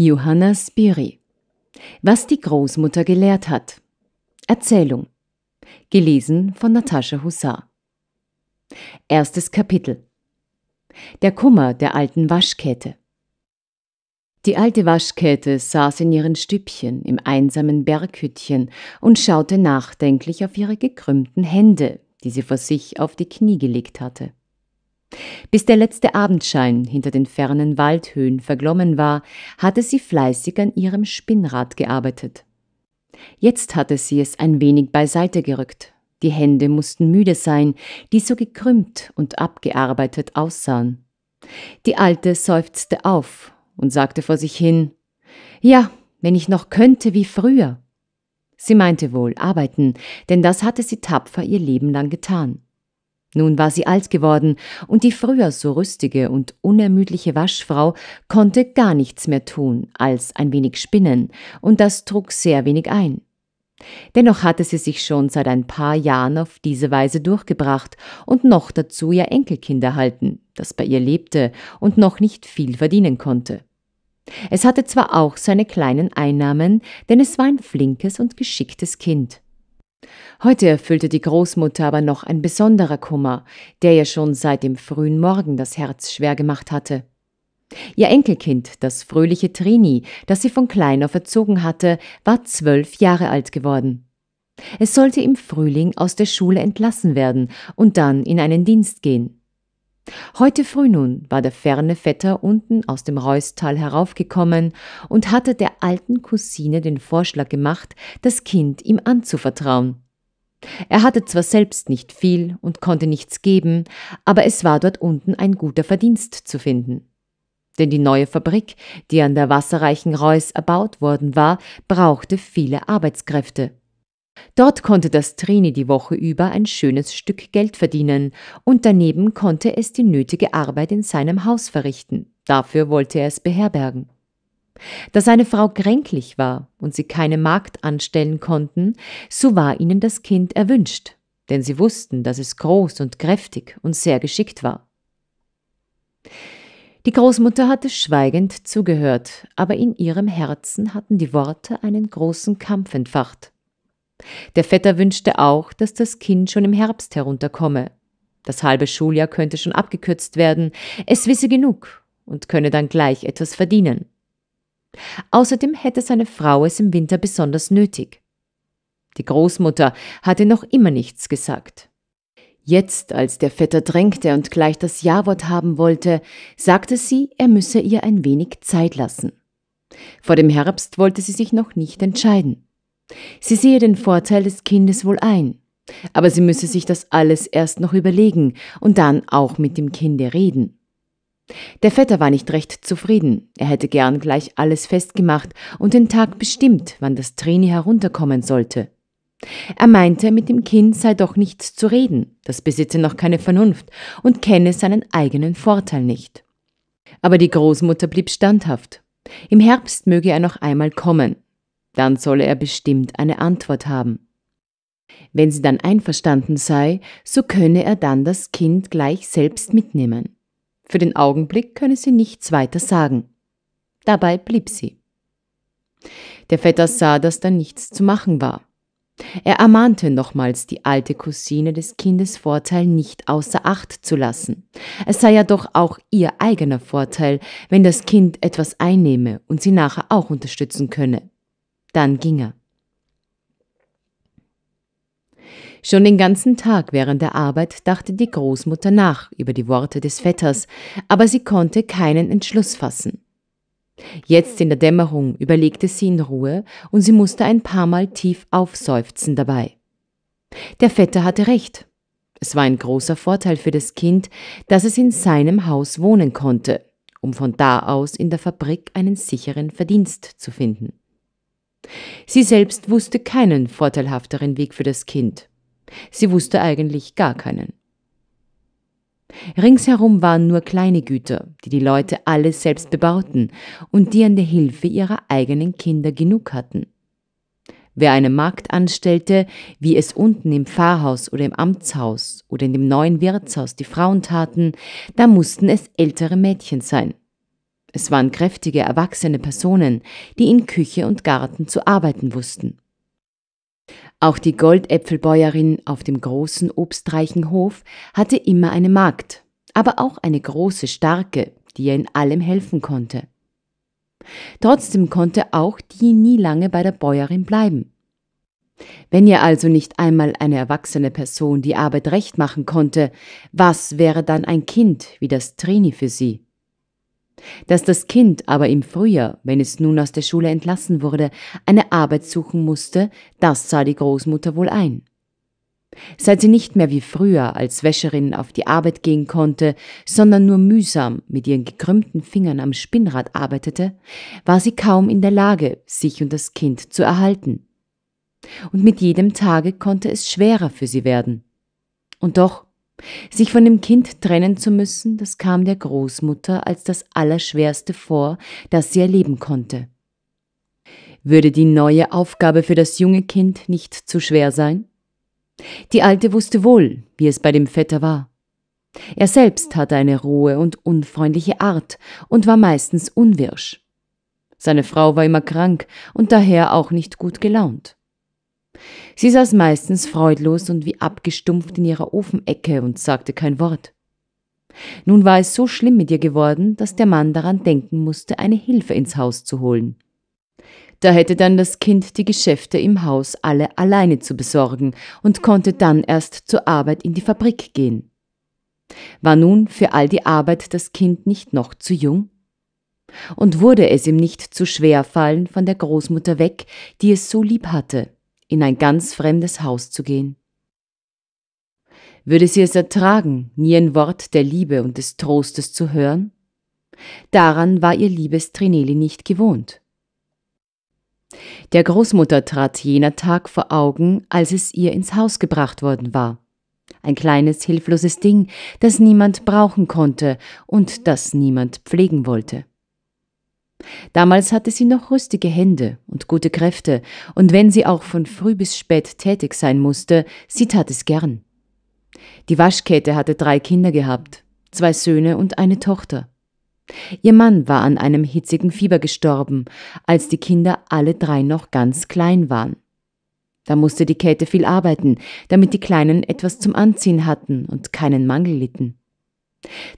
Johanna Spiri. Was die Großmutter gelehrt hat. Erzählung. Gelesen von Natascha Hussar. Erstes Kapitel. Der Kummer der alten Waschkäte. Die alte Waschkäte saß in ihren Stübchen im einsamen Berghüttchen und schaute nachdenklich auf ihre gekrümmten Hände, die sie vor sich auf die Knie gelegt hatte. Bis der letzte Abendschein hinter den fernen Waldhöhen verglommen war, hatte sie fleißig an ihrem Spinnrad gearbeitet. Jetzt hatte sie es ein wenig beiseite gerückt. Die Hände mussten müde sein, die so gekrümmt und abgearbeitet aussahen. Die Alte seufzte auf und sagte vor sich hin, Ja, wenn ich noch könnte wie früher. Sie meinte wohl arbeiten, denn das hatte sie tapfer ihr Leben lang getan. Nun war sie alt geworden, und die früher so rüstige und unermüdliche Waschfrau konnte gar nichts mehr tun, als ein wenig spinnen, und das trug sehr wenig ein. Dennoch hatte sie sich schon seit ein paar Jahren auf diese Weise durchgebracht und noch dazu ihr Enkelkind erhalten, das bei ihr lebte und noch nicht viel verdienen konnte. Es hatte zwar auch seine kleinen Einnahmen, denn es war ein flinkes und geschicktes Kind. Heute erfüllte die Großmutter aber noch ein besonderer Kummer, der ihr schon seit dem frühen Morgen das Herz schwer gemacht hatte. Ihr Enkelkind, das fröhliche Trini, das sie von klein auf erzogen hatte, war zwölf Jahre alt geworden. Es sollte im Frühling aus der Schule entlassen werden und dann in einen Dienst gehen. Heute früh nun war der ferne Vetter unten aus dem Reustal heraufgekommen und hatte der alten Cousine den Vorschlag gemacht, das Kind ihm anzuvertrauen. Er hatte zwar selbst nicht viel und konnte nichts geben, aber es war dort unten ein guter Verdienst zu finden. Denn die neue Fabrik, die an der wasserreichen Reus erbaut worden war, brauchte viele Arbeitskräfte. Dort konnte das Trini die Woche über ein schönes Stück Geld verdienen und daneben konnte es die nötige Arbeit in seinem Haus verrichten. Dafür wollte er es beherbergen. Da seine Frau kränklich war und sie keine Magd anstellen konnten, so war ihnen das Kind erwünscht, denn sie wussten, dass es groß und kräftig und sehr geschickt war. Die Großmutter hatte schweigend zugehört, aber in ihrem Herzen hatten die Worte einen großen Kampf entfacht. Der Vetter wünschte auch, dass das Kind schon im Herbst herunterkomme. Das halbe Schuljahr könnte schon abgekürzt werden, es wisse genug und könne dann gleich etwas verdienen. Außerdem hätte seine Frau es im Winter besonders nötig. Die Großmutter hatte noch immer nichts gesagt. Jetzt, als der Vetter drängte und gleich das Jawort haben wollte, sagte sie, er müsse ihr ein wenig Zeit lassen. Vor dem Herbst wollte sie sich noch nicht entscheiden. Sie sehe den Vorteil des Kindes wohl ein, aber sie müsse sich das alles erst noch überlegen und dann auch mit dem Kinde reden. Der Vetter war nicht recht zufrieden. Er hätte gern gleich alles festgemacht und den Tag bestimmt, wann das Trini herunterkommen sollte. Er meinte, mit dem Kind sei doch nichts zu reden, das besitze noch keine Vernunft und kenne seinen eigenen Vorteil nicht. Aber die Großmutter blieb standhaft. Im Herbst möge er noch einmal kommen, dann solle er bestimmt eine Antwort haben. Wenn sie dann einverstanden sei, so könne er dann das Kind gleich selbst mitnehmen. Für den Augenblick könne sie nichts weiter sagen. Dabei blieb sie. Der Vetter sah, dass da nichts zu machen war. Er ermahnte nochmals die alte Cousine des Kindes Vorteil nicht außer Acht zu lassen. Es sei ja doch auch ihr eigener Vorteil, wenn das Kind etwas einnehme und sie nachher auch unterstützen könne. Dann ging er. Schon den ganzen Tag während der Arbeit dachte die Großmutter nach über die Worte des Vetters, aber sie konnte keinen Entschluss fassen. Jetzt in der Dämmerung überlegte sie in Ruhe und sie musste ein paar Mal tief aufseufzen dabei. Der Vetter hatte recht. Es war ein großer Vorteil für das Kind, dass es in seinem Haus wohnen konnte, um von da aus in der Fabrik einen sicheren Verdienst zu finden. Sie selbst wusste keinen vorteilhafteren Weg für das Kind. Sie wusste eigentlich gar keinen. Ringsherum waren nur kleine Güter, die die Leute alle selbst bebauten und die an der Hilfe ihrer eigenen Kinder genug hatten. Wer eine Magd anstellte, wie es unten im Pfarrhaus oder im Amtshaus oder in dem neuen Wirtshaus die Frauen taten, da mussten es ältere Mädchen sein, es waren kräftige, erwachsene Personen, die in Küche und Garten zu arbeiten wussten. Auch die Goldäpfelbäuerin auf dem großen obstreichen Hof hatte immer eine Magd, aber auch eine große, starke, die ihr in allem helfen konnte. Trotzdem konnte auch die nie lange bei der Bäuerin bleiben. Wenn ihr also nicht einmal eine erwachsene Person die Arbeit recht machen konnte, was wäre dann ein Kind wie das Trini für sie? Dass das Kind aber im Frühjahr, wenn es nun aus der Schule entlassen wurde, eine Arbeit suchen musste, das sah die Großmutter wohl ein. Seit sie nicht mehr wie früher als Wäscherin auf die Arbeit gehen konnte, sondern nur mühsam mit ihren gekrümmten Fingern am Spinnrad arbeitete, war sie kaum in der Lage, sich und das Kind zu erhalten. Und mit jedem Tage konnte es schwerer für sie werden. Und doch sich von dem Kind trennen zu müssen, das kam der Großmutter als das Allerschwerste vor, das sie erleben konnte. Würde die neue Aufgabe für das junge Kind nicht zu schwer sein? Die Alte wusste wohl, wie es bei dem Vetter war. Er selbst hatte eine rohe und unfreundliche Art und war meistens unwirsch. Seine Frau war immer krank und daher auch nicht gut gelaunt. Sie saß meistens freudlos und wie abgestumpft in ihrer Ofenecke und sagte kein Wort. Nun war es so schlimm mit ihr geworden, dass der Mann daran denken musste, eine Hilfe ins Haus zu holen. Da hätte dann das Kind die Geschäfte im Haus alle alleine zu besorgen und konnte dann erst zur Arbeit in die Fabrik gehen. War nun für all die Arbeit das Kind nicht noch zu jung? Und wurde es ihm nicht zu schwer fallen von der Großmutter weg, die es so lieb hatte? in ein ganz fremdes Haus zu gehen. Würde sie es ertragen, nie ein Wort der Liebe und des Trostes zu hören? Daran war ihr liebes Trineli nicht gewohnt. Der Großmutter trat jener Tag vor Augen, als es ihr ins Haus gebracht worden war. Ein kleines, hilfloses Ding, das niemand brauchen konnte und das niemand pflegen wollte. Damals hatte sie noch rüstige Hände und gute Kräfte, und wenn sie auch von früh bis spät tätig sein musste, sie tat es gern. Die Waschkette hatte drei Kinder gehabt, zwei Söhne und eine Tochter. Ihr Mann war an einem hitzigen Fieber gestorben, als die Kinder alle drei noch ganz klein waren. Da musste die Käthe viel arbeiten, damit die Kleinen etwas zum Anziehen hatten und keinen Mangel litten.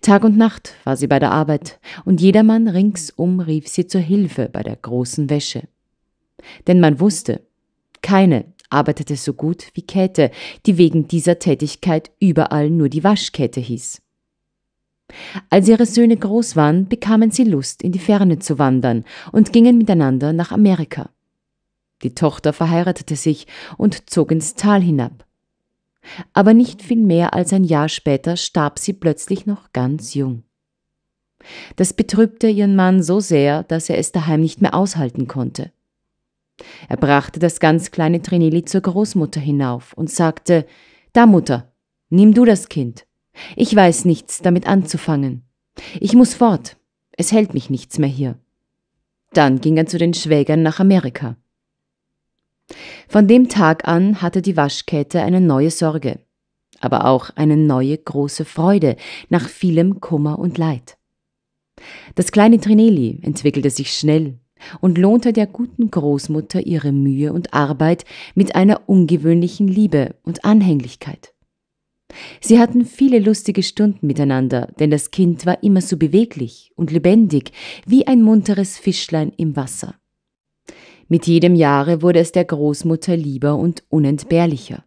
Tag und Nacht war sie bei der Arbeit, und jedermann ringsum rief sie zur Hilfe bei der großen Wäsche. Denn man wusste, keine arbeitete so gut wie Käthe, die wegen dieser Tätigkeit überall nur die Waschkäthe hieß. Als ihre Söhne groß waren, bekamen sie Lust, in die Ferne zu wandern und gingen miteinander nach Amerika. Die Tochter verheiratete sich und zog ins Tal hinab, aber nicht viel mehr als ein Jahr später starb sie plötzlich noch ganz jung. Das betrübte ihren Mann so sehr, dass er es daheim nicht mehr aushalten konnte. Er brachte das ganz kleine Trinelli zur Großmutter hinauf und sagte Da, Mutter, nimm du das Kind. Ich weiß nichts damit anzufangen. Ich muss fort. Es hält mich nichts mehr hier. Dann ging er zu den Schwägern nach Amerika. Von dem Tag an hatte die Waschkette eine neue Sorge, aber auch eine neue große Freude nach vielem Kummer und Leid. Das kleine Trinelli entwickelte sich schnell und lohnte der guten Großmutter ihre Mühe und Arbeit mit einer ungewöhnlichen Liebe und Anhänglichkeit. Sie hatten viele lustige Stunden miteinander, denn das Kind war immer so beweglich und lebendig wie ein munteres Fischlein im Wasser. Mit jedem Jahre wurde es der Großmutter lieber und unentbehrlicher.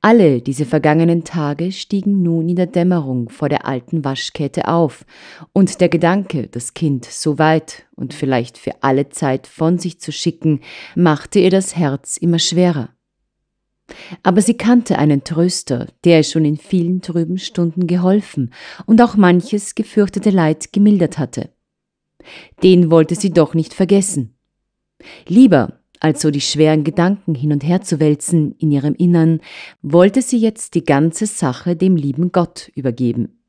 Alle diese vergangenen Tage stiegen nun in der Dämmerung vor der alten Waschkette auf, und der Gedanke, das Kind so weit und vielleicht für alle Zeit von sich zu schicken, machte ihr das Herz immer schwerer. Aber sie kannte einen Tröster, der ihr schon in vielen trüben Stunden geholfen und auch manches gefürchtete Leid gemildert hatte. Den wollte sie doch nicht vergessen. Lieber als so die schweren Gedanken hin und her zu wälzen in ihrem Innern, wollte sie jetzt die ganze Sache dem lieben Gott übergeben.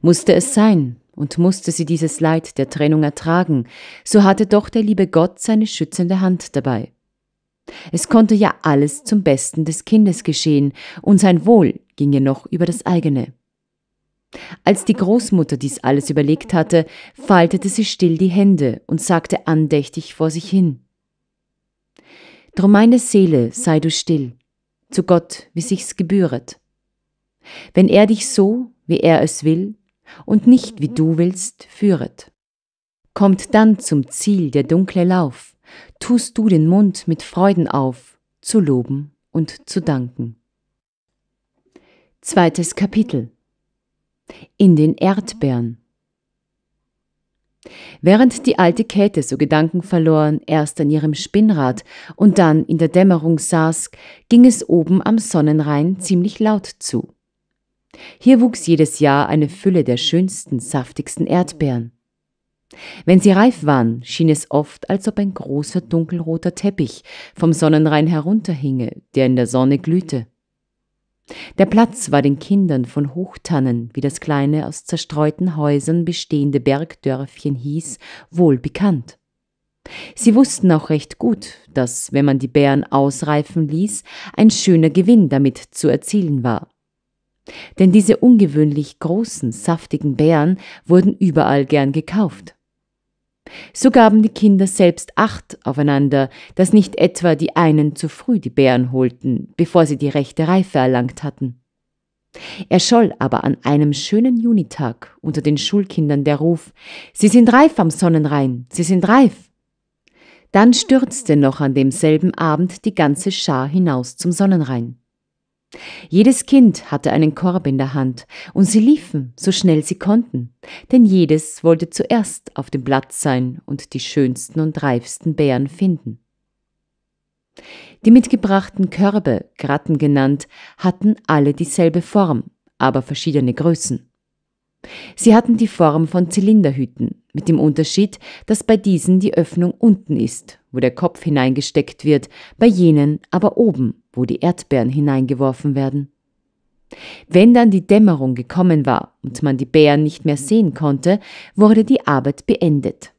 Musste es sein und musste sie dieses Leid der Trennung ertragen, so hatte doch der liebe Gott seine schützende Hand dabei. Es konnte ja alles zum Besten des Kindes geschehen, und sein Wohl ging ihr noch über das eigene. Als die Großmutter dies alles überlegt hatte, faltete sie still die Hände und sagte andächtig vor sich hin. Drum meine Seele sei du still, zu Gott, wie sich's gebühret. Wenn er dich so, wie er es will, und nicht wie du willst, führet. Kommt dann zum Ziel der dunkle Lauf, tust du den Mund mit Freuden auf, zu loben und zu danken. Zweites Kapitel in den Erdbeeren. Während die alte Käthe so gedankenverloren erst an ihrem Spinnrad und dann in der Dämmerung saß, ging es oben am Sonnenrhein ziemlich laut zu. Hier wuchs jedes Jahr eine Fülle der schönsten, saftigsten Erdbeeren. Wenn sie reif waren, schien es oft, als ob ein großer dunkelroter Teppich vom Sonnenrhein herunterhinge, der in der Sonne glühte. Der Platz war den Kindern von Hochtannen, wie das kleine aus zerstreuten Häusern bestehende Bergdörfchen hieß, wohl bekannt. Sie wussten auch recht gut, dass, wenn man die Beeren ausreifen ließ, ein schöner Gewinn damit zu erzielen war. Denn diese ungewöhnlich großen, saftigen Beeren wurden überall gern gekauft. So gaben die Kinder selbst Acht aufeinander, dass nicht etwa die einen zu früh die Bären holten, bevor sie die rechte Reife erlangt hatten. Erscholl aber an einem schönen Junitag unter den Schulkindern der Ruf Sie sind reif am Sonnenrhein, Sie sind reif. Dann stürzte noch an demselben Abend die ganze Schar hinaus zum Sonnenrhein. Jedes Kind hatte einen Korb in der Hand, und sie liefen, so schnell sie konnten, denn jedes wollte zuerst auf dem Platz sein und die schönsten und reifsten Beeren finden. Die mitgebrachten Körbe, Gratten genannt, hatten alle dieselbe Form, aber verschiedene Größen. Sie hatten die Form von Zylinderhüten, mit dem Unterschied, dass bei diesen die Öffnung unten ist, wo der Kopf hineingesteckt wird, bei jenen aber oben, wo die Erdbeeren hineingeworfen werden. Wenn dann die Dämmerung gekommen war und man die Bären nicht mehr sehen konnte, wurde die Arbeit beendet.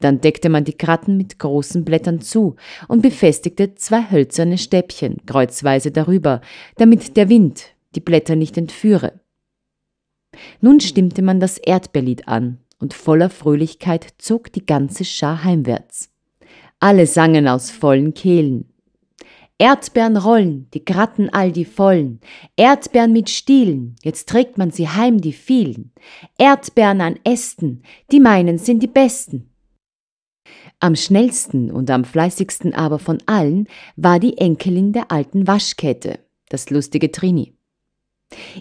Dann deckte man die Kratten mit großen Blättern zu und befestigte zwei hölzerne Stäbchen kreuzweise darüber, damit der Wind die Blätter nicht entführe nun stimmte man das Erdbeerlied an, und voller Fröhlichkeit zog die ganze Schar heimwärts. Alle sangen aus vollen Kehlen. Erdbeeren rollen, die gratten all die vollen, Erdbeeren mit Stielen, jetzt trägt man sie heim die vielen, Erdbeeren an Ästen, die meinen sind die besten. Am schnellsten und am fleißigsten aber von allen war die Enkelin der alten Waschkette, das lustige Trini.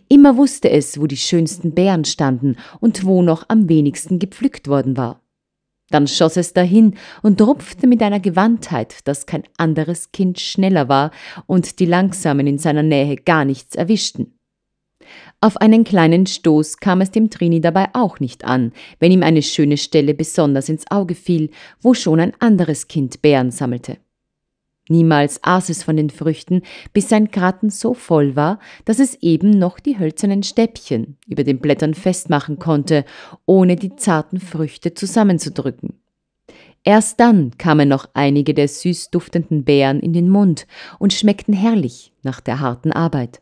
Immer wusste es, wo die schönsten Beeren standen und wo noch am wenigsten gepflückt worden war. Dann schoss es dahin und rupfte mit einer Gewandtheit, dass kein anderes Kind schneller war und die Langsamen in seiner Nähe gar nichts erwischten. Auf einen kleinen Stoß kam es dem Trini dabei auch nicht an, wenn ihm eine schöne Stelle besonders ins Auge fiel, wo schon ein anderes Kind Beeren sammelte. Niemals aß es von den Früchten, bis sein Kraten so voll war, dass es eben noch die hölzernen Stäbchen über den Blättern festmachen konnte, ohne die zarten Früchte zusammenzudrücken. Erst dann kamen noch einige der süß duftenden Beeren in den Mund und schmeckten herrlich nach der harten Arbeit.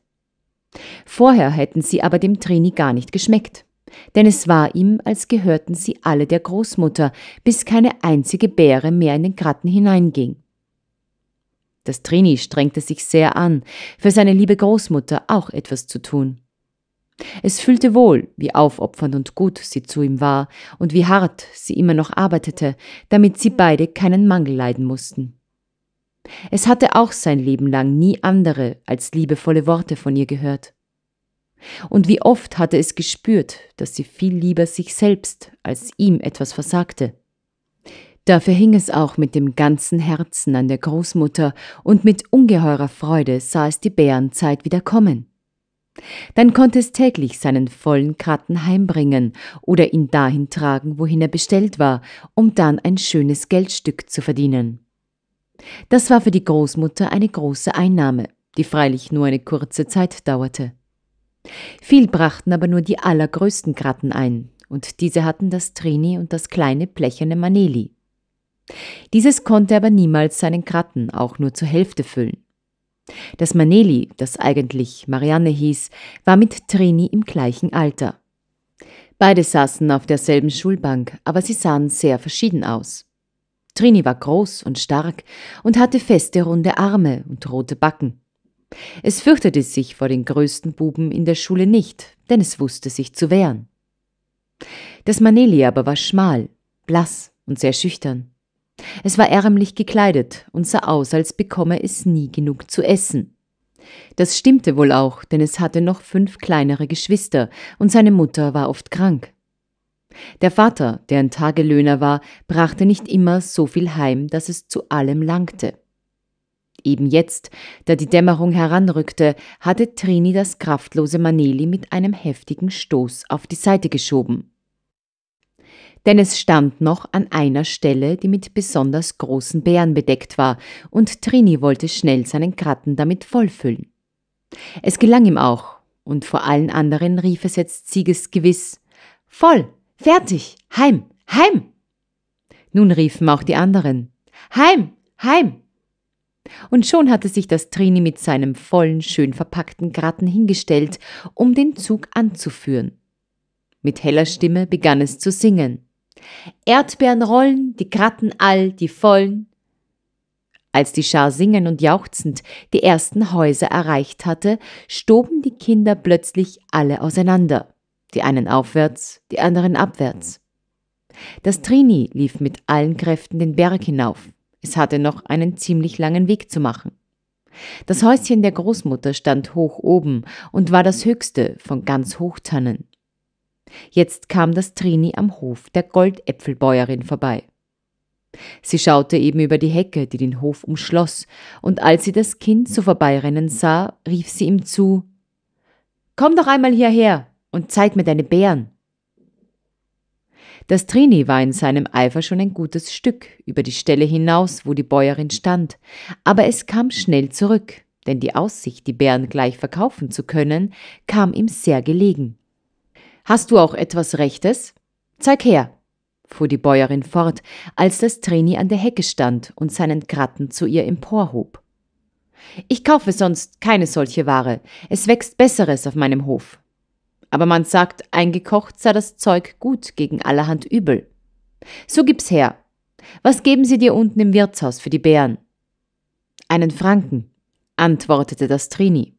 Vorher hätten sie aber dem Trini gar nicht geschmeckt, denn es war ihm, als gehörten sie alle der Großmutter, bis keine einzige Beere mehr in den Kratten hineinging. Das Trini strengte sich sehr an, für seine liebe Großmutter auch etwas zu tun. Es fühlte wohl, wie aufopfernd und gut sie zu ihm war und wie hart sie immer noch arbeitete, damit sie beide keinen Mangel leiden mussten. Es hatte auch sein Leben lang nie andere als liebevolle Worte von ihr gehört. Und wie oft hatte es gespürt, dass sie viel lieber sich selbst als ihm etwas versagte. Dafür hing es auch mit dem ganzen Herzen an der Großmutter und mit ungeheurer Freude sah es die Bärenzeit wieder kommen. Dann konnte es täglich seinen vollen Kratten heimbringen oder ihn dahin tragen, wohin er bestellt war, um dann ein schönes Geldstück zu verdienen. Das war für die Großmutter eine große Einnahme, die freilich nur eine kurze Zeit dauerte. Viel brachten aber nur die allergrößten Kratten ein, und diese hatten das Trini und das kleine blecherne Maneli. Dieses konnte aber niemals seinen Kratten auch nur zur Hälfte füllen. Das Maneli, das eigentlich Marianne hieß, war mit Trini im gleichen Alter. Beide saßen auf derselben Schulbank, aber sie sahen sehr verschieden aus. Trini war groß und stark und hatte feste runde Arme und rote Backen. Es fürchtete sich vor den größten Buben in der Schule nicht, denn es wusste sich zu wehren. Das Maneli aber war schmal, blass und sehr schüchtern. Es war ärmlich gekleidet und sah aus, als bekomme es nie genug zu essen. Das stimmte wohl auch, denn es hatte noch fünf kleinere Geschwister und seine Mutter war oft krank. Der Vater, der ein Tagelöhner war, brachte nicht immer so viel heim, dass es zu allem langte. Eben jetzt, da die Dämmerung heranrückte, hatte Trini das kraftlose Maneli mit einem heftigen Stoß auf die Seite geschoben denn es stand noch an einer Stelle, die mit besonders großen Beeren bedeckt war, und Trini wollte schnell seinen Kratten damit vollfüllen. Es gelang ihm auch, und vor allen anderen rief es jetzt siegesgewiss Voll, fertig, heim, heim. Nun riefen auch die anderen Heim, heim. Und schon hatte sich das Trini mit seinem vollen, schön verpackten Gratten hingestellt, um den Zug anzuführen. Mit heller Stimme begann es zu singen. Erdbeeren rollen, die Kratten all, die vollen. Als die Schar singend und jauchzend die ersten Häuser erreicht hatte, stoben die Kinder plötzlich alle auseinander, die einen aufwärts, die anderen abwärts. Das Trini lief mit allen Kräften den Berg hinauf. Es hatte noch einen ziemlich langen Weg zu machen. Das Häuschen der Großmutter stand hoch oben und war das höchste von ganz Hochtannen. Jetzt kam das Trini am Hof der Goldäpfelbäuerin vorbei. Sie schaute eben über die Hecke, die den Hof umschloss, und als sie das Kind so vorbeirennen sah, rief sie ihm zu Komm doch einmal hierher und zeig mir deine Bären. Das Trini war in seinem Eifer schon ein gutes Stück über die Stelle hinaus, wo die Bäuerin stand, aber es kam schnell zurück, denn die Aussicht, die Bären gleich verkaufen zu können, kam ihm sehr gelegen. Hast du auch etwas Rechtes? Zeig her, fuhr die Bäuerin fort, als das Trini an der Hecke stand und seinen Kratten zu ihr emporhob. Ich kaufe sonst keine solche Ware, es wächst Besseres auf meinem Hof. Aber man sagt, eingekocht sei das Zeug gut gegen allerhand Übel. So gib's her. Was geben sie dir unten im Wirtshaus für die Bären? Einen Franken, antwortete das Trini.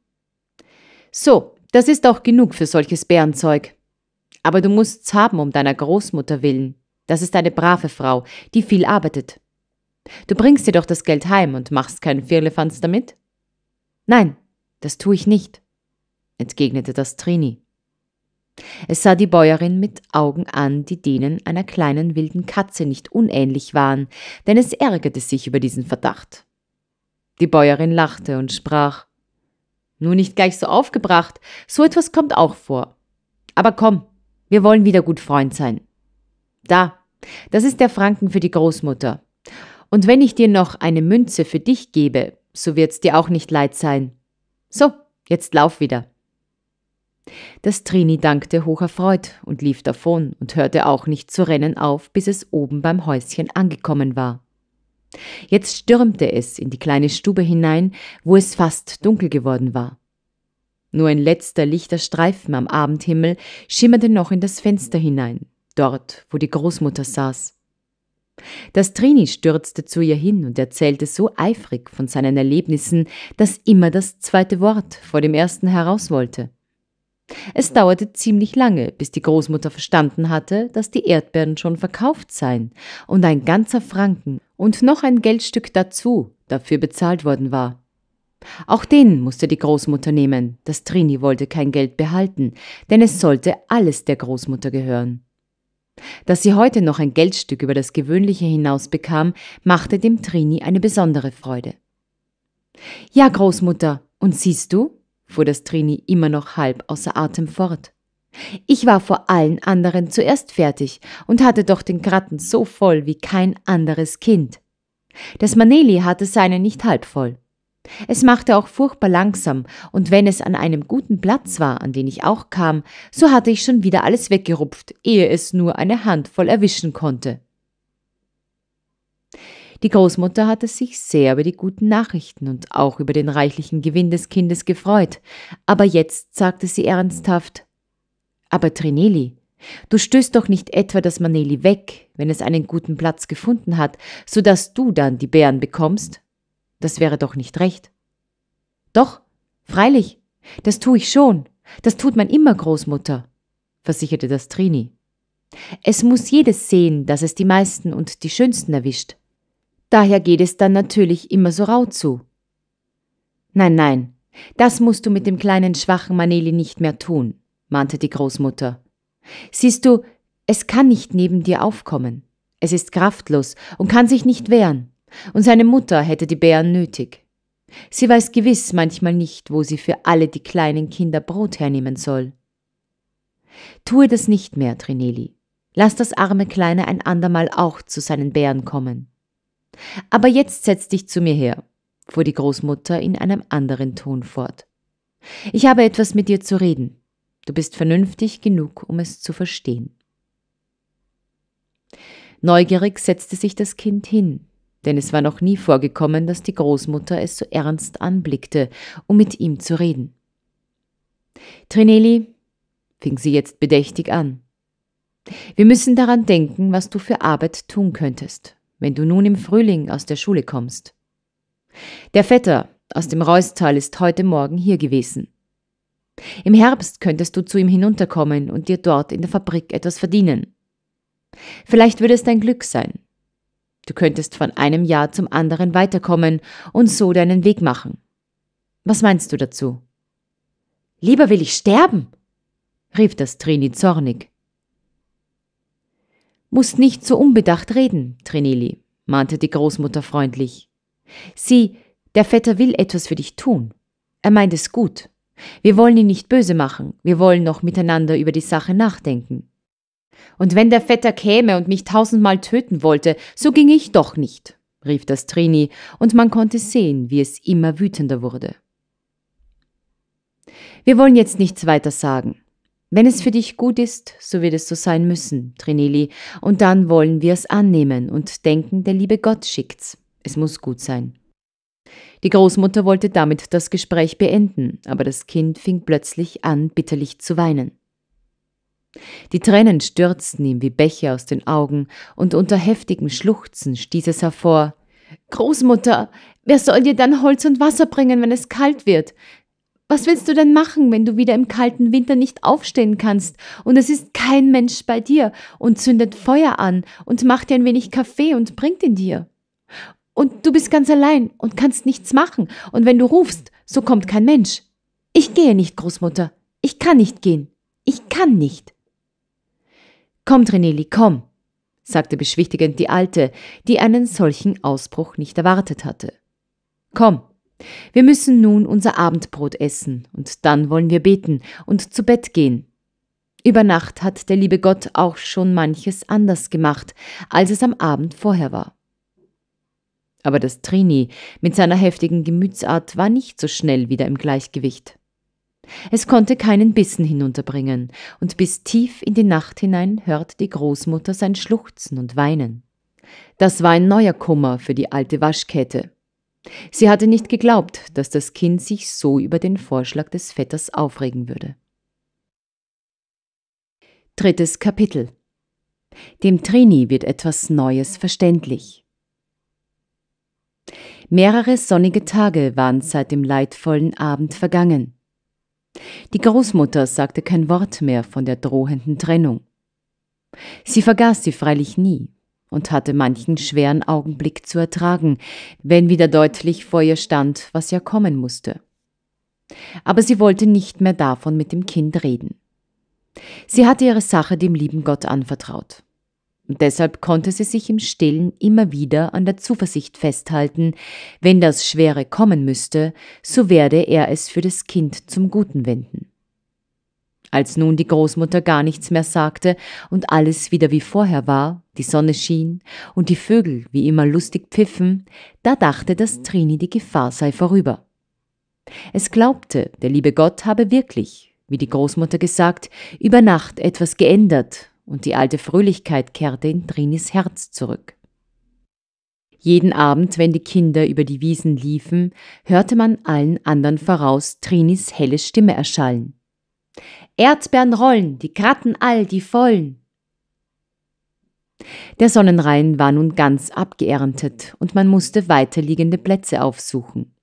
So, das ist auch genug für solches Bärenzeug, aber du musst's haben um deiner Großmutter willen. Das ist eine brave Frau, die viel arbeitet. Du bringst dir doch das Geld heim und machst keinen Firlefanz damit? Nein, das tue ich nicht, entgegnete das Trini. Es sah die Bäuerin mit Augen an, die denen einer kleinen wilden Katze nicht unähnlich waren, denn es ärgerte sich über diesen Verdacht. Die Bäuerin lachte und sprach Nur nicht gleich so aufgebracht, so etwas kommt auch vor. Aber komm, wir wollen wieder gut Freund sein. Da, das ist der Franken für die Großmutter. Und wenn ich dir noch eine Münze für dich gebe, so wird's dir auch nicht leid sein. So, jetzt lauf wieder. Das Trini dankte hocherfreut und lief davon und hörte auch nicht zu rennen auf, bis es oben beim Häuschen angekommen war. Jetzt stürmte es in die kleine Stube hinein, wo es fast dunkel geworden war. Nur ein letzter lichter Streifen am Abendhimmel schimmerte noch in das Fenster hinein, dort, wo die Großmutter saß. Das Trini stürzte zu ihr hin und erzählte so eifrig von seinen Erlebnissen, dass immer das zweite Wort vor dem ersten heraus wollte. Es dauerte ziemlich lange, bis die Großmutter verstanden hatte, dass die Erdbeeren schon verkauft seien und ein ganzer Franken und noch ein Geldstück dazu dafür bezahlt worden war. Auch den musste die Großmutter nehmen, das Trini wollte kein Geld behalten, denn es sollte alles der Großmutter gehören. Dass sie heute noch ein Geldstück über das Gewöhnliche hinaus bekam, machte dem Trini eine besondere Freude. Ja, Großmutter, und siehst du? fuhr das Trini immer noch halb außer Atem fort. Ich war vor allen anderen zuerst fertig und hatte doch den Kratten so voll wie kein anderes Kind. Das Maneli hatte seine nicht halb voll. Es machte auch furchtbar langsam, und wenn es an einem guten Platz war, an den ich auch kam, so hatte ich schon wieder alles weggerupft, ehe es nur eine Handvoll erwischen konnte. Die Großmutter hatte sich sehr über die guten Nachrichten und auch über den reichlichen Gewinn des Kindes gefreut, aber jetzt sagte sie ernsthaft Aber Trineli, du stößt doch nicht etwa das Maneli weg, wenn es einen guten Platz gefunden hat, so dass du dann die Beeren bekommst? Das wäre doch nicht recht. Doch, freilich, das tue ich schon. Das tut man immer, Großmutter, versicherte das Trini. Es muss jedes sehen, dass es die meisten und die schönsten erwischt. Daher geht es dann natürlich immer so rau zu. Nein, nein, das musst du mit dem kleinen schwachen Maneli nicht mehr tun, mahnte die Großmutter. Siehst du, es kann nicht neben dir aufkommen. Es ist kraftlos und kann sich nicht wehren. Und seine Mutter hätte die Bären nötig. Sie weiß gewiss manchmal nicht, wo sie für alle die kleinen Kinder Brot hernehmen soll. Tue das nicht mehr, Trineli. Lass das arme Kleine ein andermal auch zu seinen Bären kommen. Aber jetzt setz dich zu mir her, fuhr die Großmutter in einem anderen Ton fort. Ich habe etwas mit dir zu reden. Du bist vernünftig genug, um es zu verstehen. Neugierig setzte sich das Kind hin, denn es war noch nie vorgekommen, dass die Großmutter es so ernst anblickte, um mit ihm zu reden. Trinelli, fing sie jetzt bedächtig an, wir müssen daran denken, was du für Arbeit tun könntest, wenn du nun im Frühling aus der Schule kommst. Der Vetter aus dem Reustal ist heute Morgen hier gewesen. Im Herbst könntest du zu ihm hinunterkommen und dir dort in der Fabrik etwas verdienen. Vielleicht würde es dein Glück sein, Du könntest von einem Jahr zum anderen weiterkommen und so deinen Weg machen. Was meinst du dazu? Lieber will ich sterben, rief das Trini zornig. Musst nicht so unbedacht reden, Trinili, mahnte die Großmutter freundlich. Sieh, der Vetter will etwas für dich tun. Er meint es gut. Wir wollen ihn nicht böse machen, wir wollen noch miteinander über die Sache nachdenken. Und wenn der Vetter käme und mich tausendmal töten wollte, so ging ich doch nicht, rief das Trini, und man konnte sehen, wie es immer wütender wurde. Wir wollen jetzt nichts weiter sagen. Wenn es für dich gut ist, so wird es so sein müssen, Trinili, und dann wollen wir es annehmen und denken, der liebe Gott schickt's. Es muss gut sein. Die Großmutter wollte damit das Gespräch beenden, aber das Kind fing plötzlich an, bitterlich zu weinen. Die Tränen stürzten ihm wie Bäche aus den Augen, und unter heftigem Schluchzen stieß es hervor Großmutter, wer soll dir dann Holz und Wasser bringen, wenn es kalt wird? Was willst du denn machen, wenn du wieder im kalten Winter nicht aufstehen kannst und es ist kein Mensch bei dir und zündet Feuer an und macht dir ein wenig Kaffee und bringt ihn dir? Und du bist ganz allein und kannst nichts machen und wenn du rufst, so kommt kein Mensch. Ich gehe nicht, Großmutter. Ich kann nicht gehen. Ich kann nicht. Komm, Trinelli, komm, sagte beschwichtigend die Alte, die einen solchen Ausbruch nicht erwartet hatte. Komm, wir müssen nun unser Abendbrot essen, und dann wollen wir beten und zu Bett gehen. Über Nacht hat der liebe Gott auch schon manches anders gemacht, als es am Abend vorher war. Aber das Trini mit seiner heftigen Gemütsart war nicht so schnell wieder im Gleichgewicht. Es konnte keinen Bissen hinunterbringen, und bis tief in die Nacht hinein hörte die Großmutter sein Schluchzen und Weinen. Das war ein neuer Kummer für die alte Waschkette. Sie hatte nicht geglaubt, dass das Kind sich so über den Vorschlag des Vetters aufregen würde. Drittes Kapitel Dem Trini wird etwas Neues verständlich. Mehrere sonnige Tage waren seit dem leidvollen Abend vergangen. Die Großmutter sagte kein Wort mehr von der drohenden Trennung. Sie vergaß sie freilich nie und hatte manchen schweren Augenblick zu ertragen, wenn wieder deutlich vor ihr stand, was ja kommen musste. Aber sie wollte nicht mehr davon mit dem Kind reden. Sie hatte ihre Sache dem lieben Gott anvertraut. Und deshalb konnte sie sich im stillen immer wieder an der Zuversicht festhalten, wenn das Schwere kommen müsste, so werde er es für das Kind zum Guten wenden. Als nun die Großmutter gar nichts mehr sagte und alles wieder wie vorher war, die Sonne schien und die Vögel wie immer lustig pfiffen, da dachte das Trini, die Gefahr sei vorüber. Es glaubte, der liebe Gott habe wirklich, wie die Großmutter gesagt, über Nacht etwas geändert und die alte Fröhlichkeit kehrte in Trinis Herz zurück. Jeden Abend, wenn die Kinder über die Wiesen liefen, hörte man allen anderen voraus Trinis helle Stimme erschallen. Erdbeeren rollen, die Kratten all, die vollen. Der Sonnenrein war nun ganz abgeerntet und man musste weiterliegende Plätze aufsuchen.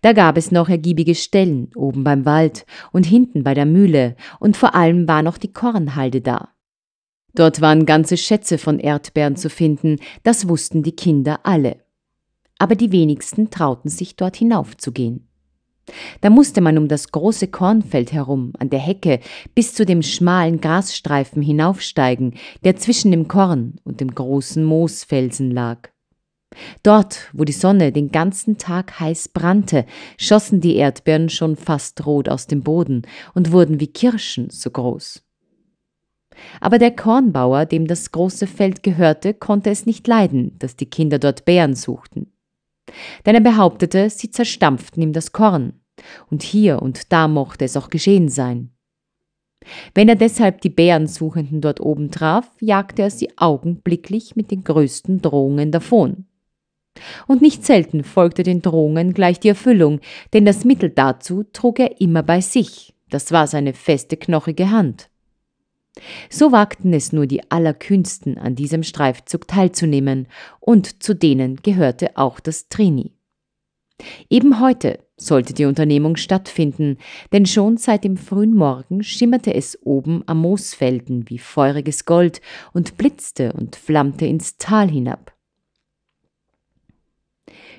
Da gab es noch ergiebige Stellen, oben beim Wald und hinten bei der Mühle, und vor allem war noch die Kornhalde da. Dort waren ganze Schätze von Erdbeeren zu finden, das wussten die Kinder alle. Aber die wenigsten trauten sich dort hinaufzugehen. Da musste man um das große Kornfeld herum, an der Hecke, bis zu dem schmalen Grasstreifen hinaufsteigen, der zwischen dem Korn und dem großen Moosfelsen lag. Dort, wo die Sonne den ganzen Tag heiß brannte, schossen die Erdbeeren schon fast rot aus dem Boden und wurden wie Kirschen so groß. Aber der Kornbauer, dem das große Feld gehörte, konnte es nicht leiden, dass die Kinder dort Bären suchten. Denn er behauptete, sie zerstampften ihm das Korn, und hier und da mochte es auch geschehen sein. Wenn er deshalb die Bärensuchenden dort oben traf, jagte er sie augenblicklich mit den größten Drohungen davon. Und nicht selten folgte den Drohungen gleich die Erfüllung, denn das Mittel dazu trug er immer bei sich, das war seine feste knochige Hand. So wagten es nur die Allerkühnsten, an diesem Streifzug teilzunehmen, und zu denen gehörte auch das Trini. Eben heute sollte die Unternehmung stattfinden, denn schon seit dem frühen Morgen schimmerte es oben am Moosfelden wie feuriges Gold und blitzte und flammte ins Tal hinab.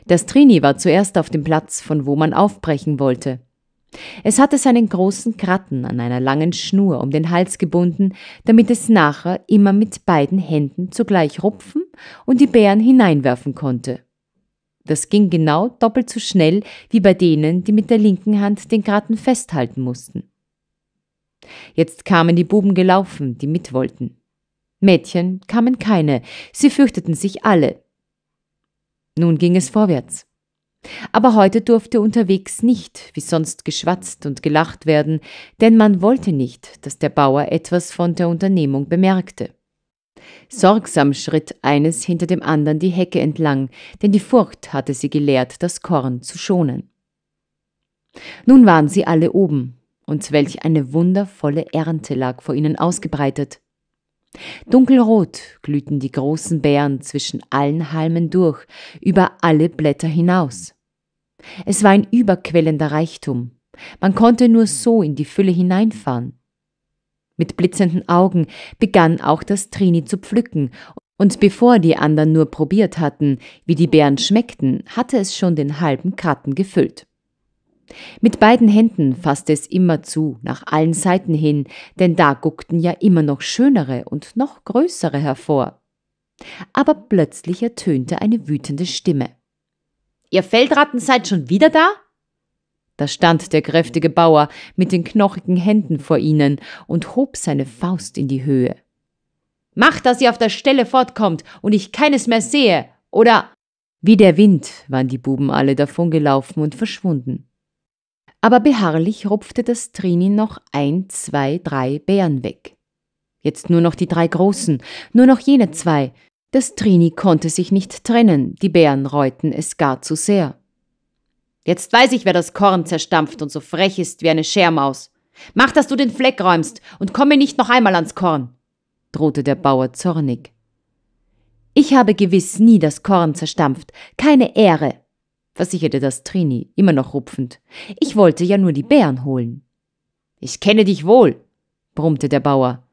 Das Trini war zuerst auf dem Platz, von wo man aufbrechen wollte. Es hatte seinen großen Kratten an einer langen Schnur um den Hals gebunden, damit es nachher immer mit beiden Händen zugleich rupfen und die Bären hineinwerfen konnte. Das ging genau doppelt so schnell wie bei denen, die mit der linken Hand den Kratten festhalten mussten. Jetzt kamen die Buben gelaufen, die mit wollten. Mädchen kamen keine, sie fürchteten sich alle. Nun ging es vorwärts. Aber heute durfte unterwegs nicht, wie sonst, geschwatzt und gelacht werden, denn man wollte nicht, dass der Bauer etwas von der Unternehmung bemerkte. Sorgsam schritt eines hinter dem anderen die Hecke entlang, denn die Furcht hatte sie gelehrt, das Korn zu schonen. Nun waren sie alle oben, und welch eine wundervolle Ernte lag vor ihnen ausgebreitet. Dunkelrot glühten die großen Beeren zwischen allen Halmen durch, über alle Blätter hinaus. Es war ein überquellender Reichtum. Man konnte nur so in die Fülle hineinfahren. Mit blitzenden Augen begann auch das Trini zu pflücken, und bevor die anderen nur probiert hatten, wie die Beeren schmeckten, hatte es schon den halben Kratten gefüllt. Mit beiden Händen fasste es immer zu, nach allen Seiten hin, denn da guckten ja immer noch schönere und noch größere hervor. Aber plötzlich ertönte eine wütende Stimme. Ihr Feldratten seid schon wieder da? Da stand der kräftige Bauer mit den knochigen Händen vor ihnen und hob seine Faust in die Höhe. Macht, dass ihr auf der Stelle fortkommt und ich keines mehr sehe, oder? Wie der Wind waren die Buben alle davongelaufen und verschwunden aber beharrlich rupfte das Trini noch ein, zwei, drei Bären weg. Jetzt nur noch die drei großen, nur noch jene zwei. Das Trini konnte sich nicht trennen, die Bären reuten es gar zu sehr. Jetzt weiß ich, wer das Korn zerstampft und so frech ist wie eine Schermaus. Mach, dass du den Fleck räumst und komme nicht noch einmal ans Korn, drohte der Bauer zornig. Ich habe gewiss nie das Korn zerstampft, keine Ehre, versicherte das Trini, immer noch rupfend. Ich wollte ja nur die Bären holen. Ich kenne dich wohl, brummte der Bauer.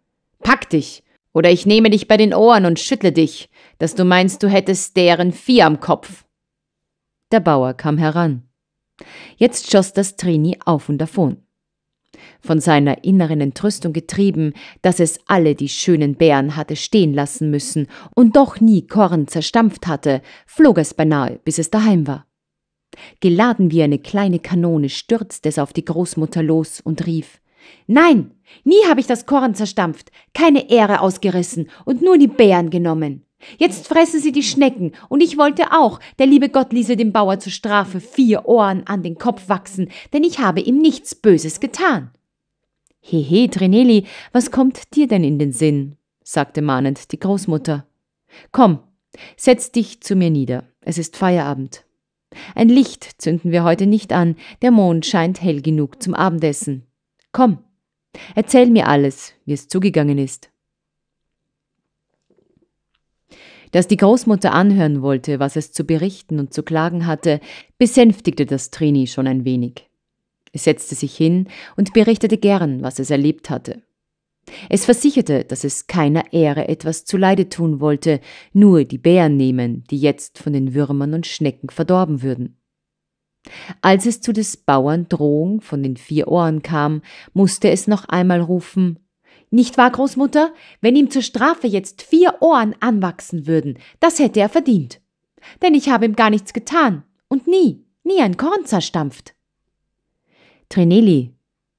Pack dich, oder ich nehme dich bei den Ohren und schüttle dich, dass du meinst, du hättest deren Vieh am Kopf. Der Bauer kam heran. Jetzt schoss das Trini auf und davon. Von seiner inneren Entrüstung getrieben, dass es alle die schönen Bären hatte stehen lassen müssen und doch nie Korn zerstampft hatte, flog es beinahe, bis es daheim war. Geladen wie eine kleine Kanone stürzte es auf die Großmutter los und rief Nein, nie habe ich das Korn zerstampft, keine Ähre ausgerissen und nur die Bären genommen. Jetzt fressen sie die Schnecken, und ich wollte auch, der liebe Gott ließe dem Bauer zur Strafe vier Ohren an den Kopf wachsen, denn ich habe ihm nichts Böses getan. Hehe, Trineli, was kommt dir denn in den Sinn? sagte mahnend die Großmutter. Komm, setz dich zu mir nieder, es ist Feierabend. Ein Licht zünden wir heute nicht an, der Mond scheint hell genug zum Abendessen. Komm, erzähl mir alles, wie es zugegangen ist. Dass die Großmutter anhören wollte, was es zu berichten und zu klagen hatte, besänftigte das Trini schon ein wenig. Es setzte sich hin und berichtete gern, was es erlebt hatte. Es versicherte, dass es keiner Ehre etwas zuleide tun wollte, nur die Bären nehmen, die jetzt von den Würmern und Schnecken verdorben würden. Als es zu des Bauern Drohung von den vier Ohren kam, musste es noch einmal rufen Nicht wahr, Großmutter? Wenn ihm zur Strafe jetzt vier Ohren anwachsen würden, das hätte er verdient. Denn ich habe ihm gar nichts getan und nie, nie ein Korn zerstampft. Trineli,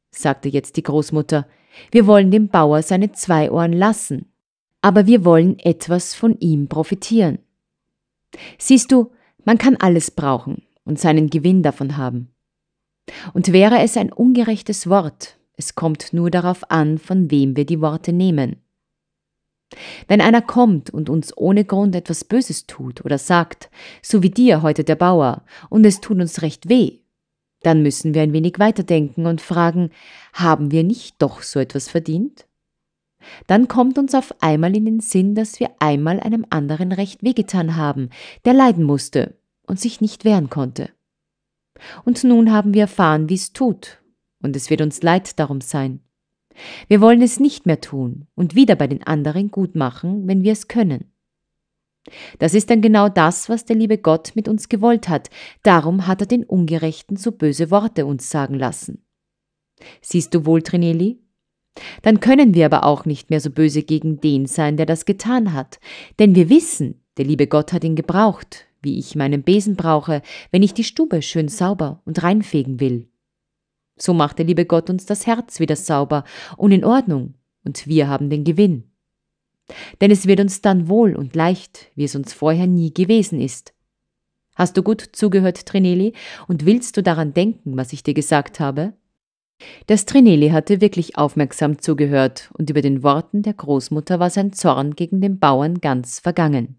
sagte jetzt die Großmutter, wir wollen dem Bauer seine zwei Ohren lassen, aber wir wollen etwas von ihm profitieren. Siehst du, man kann alles brauchen und seinen Gewinn davon haben. Und wäre es ein ungerechtes Wort, es kommt nur darauf an, von wem wir die Worte nehmen. Wenn einer kommt und uns ohne Grund etwas Böses tut oder sagt, so wie dir heute der Bauer, und es tut uns recht weh, dann müssen wir ein wenig weiterdenken und fragen, haben wir nicht doch so etwas verdient? Dann kommt uns auf einmal in den Sinn, dass wir einmal einem anderen recht wehgetan haben, der leiden musste und sich nicht wehren konnte. Und nun haben wir erfahren, wie es tut, und es wird uns leid darum sein. Wir wollen es nicht mehr tun und wieder bei den anderen gut machen, wenn wir es können. Das ist dann genau das, was der liebe Gott mit uns gewollt hat. Darum hat er den Ungerechten so böse Worte uns sagen lassen. Siehst du wohl, Trinelli? Dann können wir aber auch nicht mehr so böse gegen den sein, der das getan hat. Denn wir wissen, der liebe Gott hat ihn gebraucht, wie ich meinen Besen brauche, wenn ich die Stube schön sauber und reinfegen will. So macht der liebe Gott uns das Herz wieder sauber und in Ordnung, und wir haben den Gewinn. Denn es wird uns dann wohl und leicht, wie es uns vorher nie gewesen ist. Hast du gut zugehört, Trineli, und willst du daran denken, was ich dir gesagt habe? Das Trineli hatte wirklich aufmerksam zugehört, und über den Worten der Großmutter war sein Zorn gegen den Bauern ganz vergangen.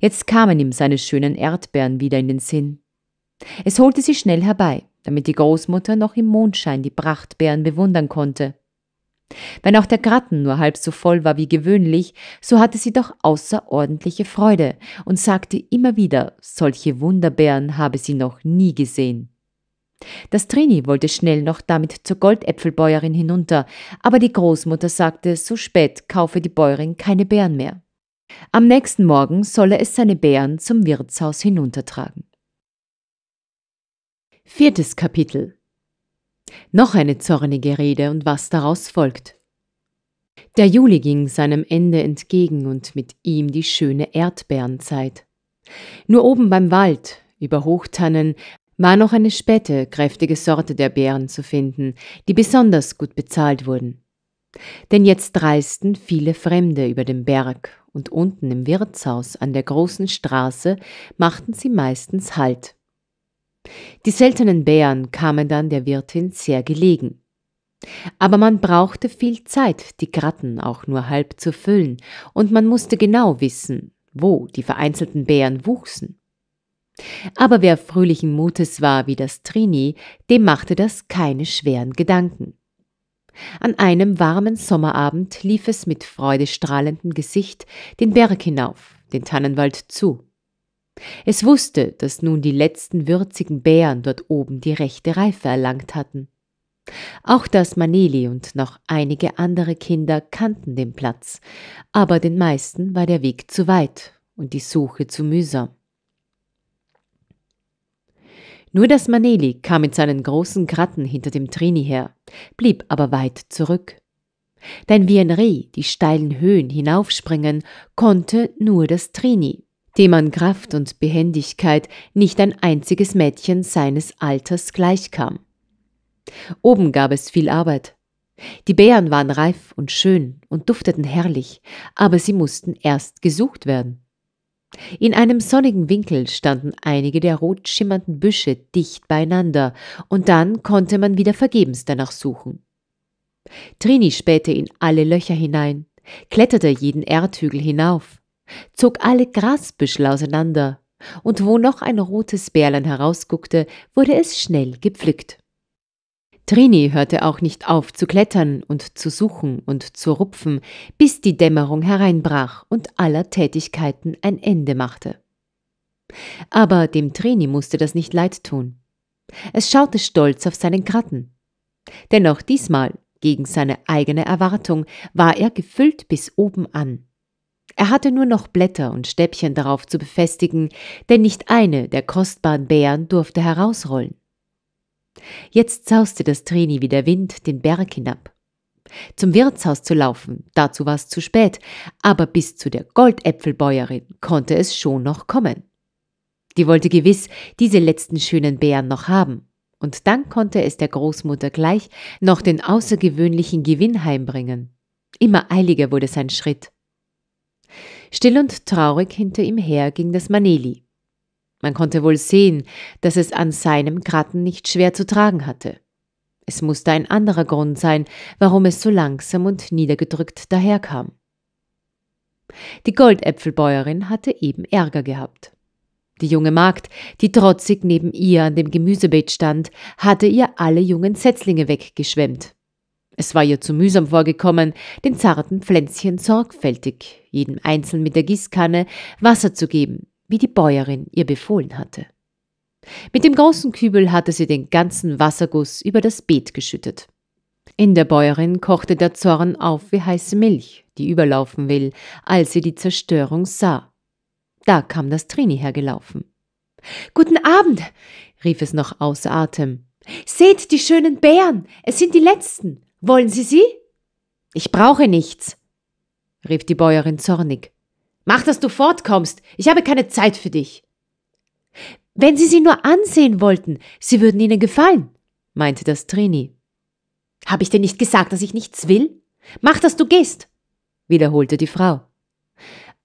Jetzt kamen ihm seine schönen Erdbeeren wieder in den Sinn. Es holte sie schnell herbei, damit die Großmutter noch im Mondschein die Prachtbeeren bewundern konnte. Wenn auch der Gratten nur halb so voll war wie gewöhnlich, so hatte sie doch außerordentliche Freude und sagte immer wieder, solche Wunderbären habe sie noch nie gesehen. Das Trini wollte schnell noch damit zur Goldäpfelbäuerin hinunter, aber die Großmutter sagte, so spät kaufe die Bäuerin keine Bären mehr. Am nächsten Morgen solle es seine Bären zum Wirtshaus hinuntertragen. Viertes Kapitel noch eine zornige Rede und was daraus folgt. Der Juli ging seinem Ende entgegen und mit ihm die schöne Erdbeerenzeit. Nur oben beim Wald, über Hochtannen, war noch eine späte, kräftige Sorte der Beeren zu finden, die besonders gut bezahlt wurden. Denn jetzt reisten viele Fremde über den Berg und unten im Wirtshaus an der großen Straße machten sie meistens Halt. Die seltenen Bären kamen dann der Wirtin sehr gelegen. Aber man brauchte viel Zeit, die Gratten auch nur halb zu füllen, und man musste genau wissen, wo die vereinzelten Bären wuchsen. Aber wer fröhlichen Mutes war wie das Trini, dem machte das keine schweren Gedanken. An einem warmen Sommerabend lief es mit freudestrahlendem Gesicht den Berg hinauf, den Tannenwald zu. Es wusste, dass nun die letzten würzigen Bären dort oben die rechte Reife erlangt hatten. Auch das Maneli und noch einige andere Kinder kannten den Platz, aber den meisten war der Weg zu weit und die Suche zu mühsam. Nur das Maneli kam mit seinen großen Kratten hinter dem Trini her, blieb aber weit zurück. Denn wie ein Reh die steilen Höhen hinaufspringen, konnte nur das Trini, dem an Kraft und Behendigkeit nicht ein einziges Mädchen seines Alters gleichkam. Oben gab es viel Arbeit. Die Bären waren reif und schön und dufteten herrlich, aber sie mussten erst gesucht werden. In einem sonnigen Winkel standen einige der rot schimmernden Büsche dicht beieinander, und dann konnte man wieder vergebens danach suchen. Trini spähte in alle Löcher hinein, kletterte jeden Erdhügel hinauf, zog alle Grasbüschel auseinander, und wo noch ein rotes Bärlein herausguckte, wurde es schnell gepflückt. Trini hörte auch nicht auf zu klettern und zu suchen und zu rupfen, bis die Dämmerung hereinbrach und aller Tätigkeiten ein Ende machte. Aber dem Trini musste das nicht leid tun. Es schaute stolz auf seinen Kratten. Dennoch diesmal, gegen seine eigene Erwartung, war er gefüllt bis oben an. Er hatte nur noch Blätter und Stäbchen darauf zu befestigen, denn nicht eine der kostbaren Bären durfte herausrollen. Jetzt zauste das Trini wie der Wind den Berg hinab. Zum Wirtshaus zu laufen, dazu war es zu spät, aber bis zu der Goldäpfelbäuerin konnte es schon noch kommen. Die wollte gewiss diese letzten schönen Bären noch haben, und dann konnte es der Großmutter gleich noch den außergewöhnlichen Gewinn heimbringen. Immer eiliger wurde sein Schritt. Still und traurig hinter ihm her ging das Maneli. Man konnte wohl sehen, dass es an seinem Kratten nicht schwer zu tragen hatte. Es musste ein anderer Grund sein, warum es so langsam und niedergedrückt daherkam. Die Goldäpfelbäuerin hatte eben Ärger gehabt. Die junge Magd, die trotzig neben ihr an dem Gemüsebeet stand, hatte ihr alle jungen Setzlinge weggeschwemmt. Es war ihr zu mühsam vorgekommen, den zarten Pflänzchen sorgfältig, jedem einzeln mit der Gießkanne, Wasser zu geben, wie die Bäuerin ihr befohlen hatte. Mit dem großen Kübel hatte sie den ganzen Wasserguss über das Beet geschüttet. In der Bäuerin kochte der Zorn auf wie heiße Milch, die überlaufen will, als sie die Zerstörung sah. Da kam das Trini hergelaufen. Guten Abend, rief es noch außer Atem. Seht die schönen Bären, es sind die letzten. Wollen Sie sie? Ich brauche nichts, rief die Bäuerin zornig. Mach, dass du fortkommst. Ich habe keine Zeit für dich. Wenn Sie sie nur ansehen wollten, sie würden Ihnen gefallen, meinte das Trini. Habe ich dir nicht gesagt, dass ich nichts will? Mach, dass du gehst, wiederholte die Frau.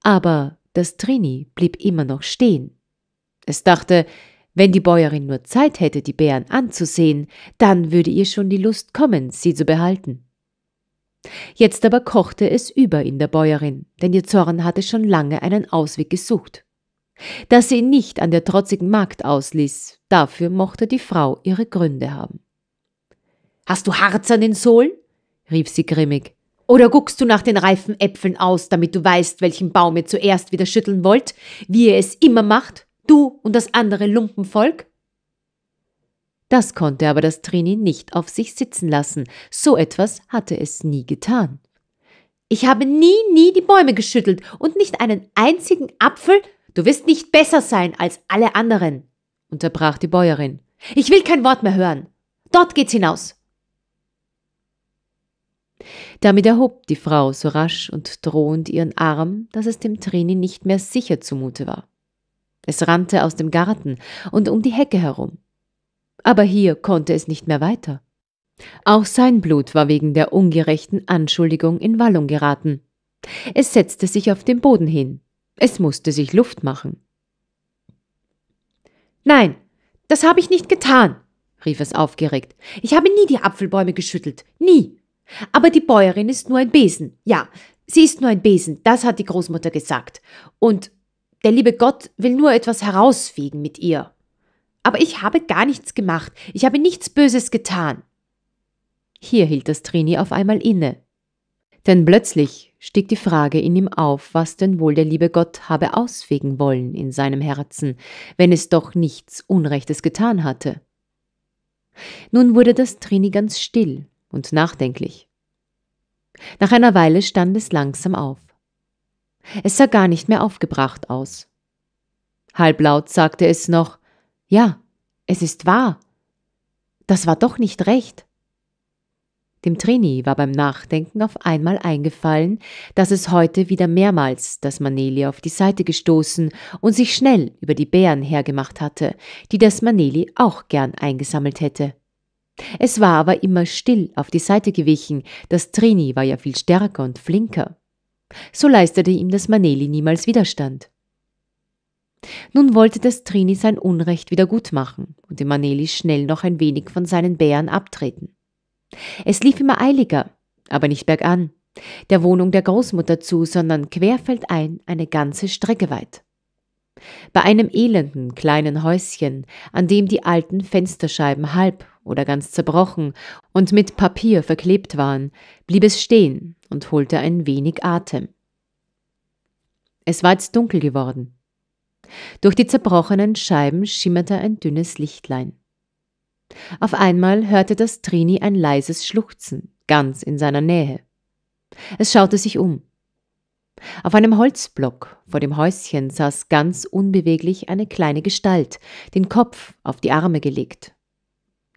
Aber das Trini blieb immer noch stehen. Es dachte, wenn die Bäuerin nur Zeit hätte, die Bären anzusehen, dann würde ihr schon die Lust kommen, sie zu behalten. Jetzt aber kochte es über in der Bäuerin, denn ihr Zorn hatte schon lange einen Ausweg gesucht. Dass sie ihn nicht an der trotzigen Magd ausließ, dafür mochte die Frau ihre Gründe haben. Hast du Harz an den Sohlen? rief sie grimmig. Oder guckst du nach den reifen Äpfeln aus, damit du weißt, welchen Baum ihr zuerst wieder schütteln wollt, wie ihr es immer macht? Du und das andere Lumpenvolk? Das konnte aber das Trini nicht auf sich sitzen lassen. So etwas hatte es nie getan. Ich habe nie, nie die Bäume geschüttelt und nicht einen einzigen Apfel. Du wirst nicht besser sein als alle anderen, unterbrach die Bäuerin. Ich will kein Wort mehr hören. Dort geht's hinaus. Damit erhob die Frau so rasch und drohend ihren Arm, dass es dem Trini nicht mehr sicher zumute war. Es rannte aus dem Garten und um die Hecke herum. Aber hier konnte es nicht mehr weiter. Auch sein Blut war wegen der ungerechten Anschuldigung in Wallung geraten. Es setzte sich auf den Boden hin. Es musste sich Luft machen. Nein, das habe ich nicht getan, rief es aufgeregt. Ich habe nie die Apfelbäume geschüttelt, nie. Aber die Bäuerin ist nur ein Besen. Ja, sie ist nur ein Besen, das hat die Großmutter gesagt. Und der liebe Gott will nur etwas herausfegen mit ihr. Aber ich habe gar nichts gemacht, ich habe nichts Böses getan. Hier hielt das Trini auf einmal inne. Denn plötzlich stieg die Frage in ihm auf, was denn wohl der liebe Gott habe ausfegen wollen in seinem Herzen, wenn es doch nichts Unrechtes getan hatte. Nun wurde das Trini ganz still und nachdenklich. Nach einer Weile stand es langsam auf. Es sah gar nicht mehr aufgebracht aus. Halblaut sagte es noch Ja, es ist wahr. Das war doch nicht recht. Dem Trini war beim Nachdenken auf einmal eingefallen, dass es heute wieder mehrmals das Maneli auf die Seite gestoßen und sich schnell über die Bären hergemacht hatte, die das Maneli auch gern eingesammelt hätte. Es war aber immer still auf die Seite gewichen, das Trini war ja viel stärker und flinker. So leistete ihm das Maneli niemals Widerstand. Nun wollte das Trini sein Unrecht wieder gut machen und dem Maneli schnell noch ein wenig von seinen Bären abtreten. Es lief immer eiliger, aber nicht bergan, der Wohnung der Großmutter zu, sondern querfeldein eine ganze Strecke weit. Bei einem elenden kleinen Häuschen, an dem die alten Fensterscheiben halb oder ganz zerbrochen und mit Papier verklebt waren, blieb es stehen, und holte ein wenig Atem. Es war jetzt dunkel geworden. Durch die zerbrochenen Scheiben schimmerte ein dünnes Lichtlein. Auf einmal hörte das Trini ein leises Schluchzen, ganz in seiner Nähe. Es schaute sich um. Auf einem Holzblock vor dem Häuschen saß ganz unbeweglich eine kleine Gestalt, den Kopf auf die Arme gelegt.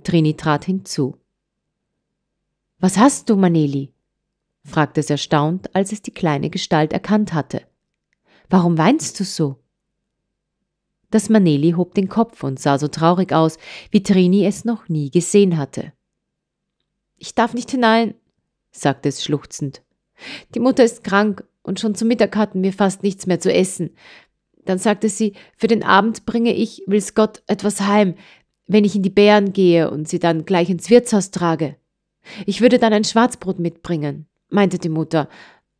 Trini trat hinzu. Was hast du, Maneli? fragte es erstaunt, als es die kleine Gestalt erkannt hatte. Warum weinst du so? Das Maneli hob den Kopf und sah so traurig aus, wie Trini es noch nie gesehen hatte. Ich darf nicht hinein, sagte es schluchzend. Die Mutter ist krank und schon zum Mittag hatten wir fast nichts mehr zu essen. Dann sagte sie, für den Abend bringe ich, will's Gott, etwas heim, wenn ich in die Bären gehe und sie dann gleich ins Wirtshaus trage. Ich würde dann ein Schwarzbrot mitbringen meinte die Mutter.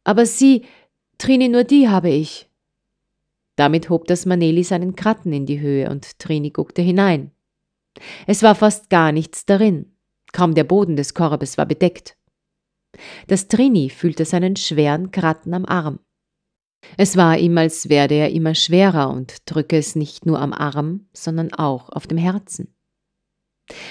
Aber sie, Trini, nur die habe ich. Damit hob das Maneli seinen Kratten in die Höhe und Trini guckte hinein. Es war fast gar nichts darin. Kaum der Boden des Korbes war bedeckt. Das Trini fühlte seinen schweren Kratten am Arm. Es war ihm, als werde er immer schwerer und drücke es nicht nur am Arm, sondern auch auf dem Herzen.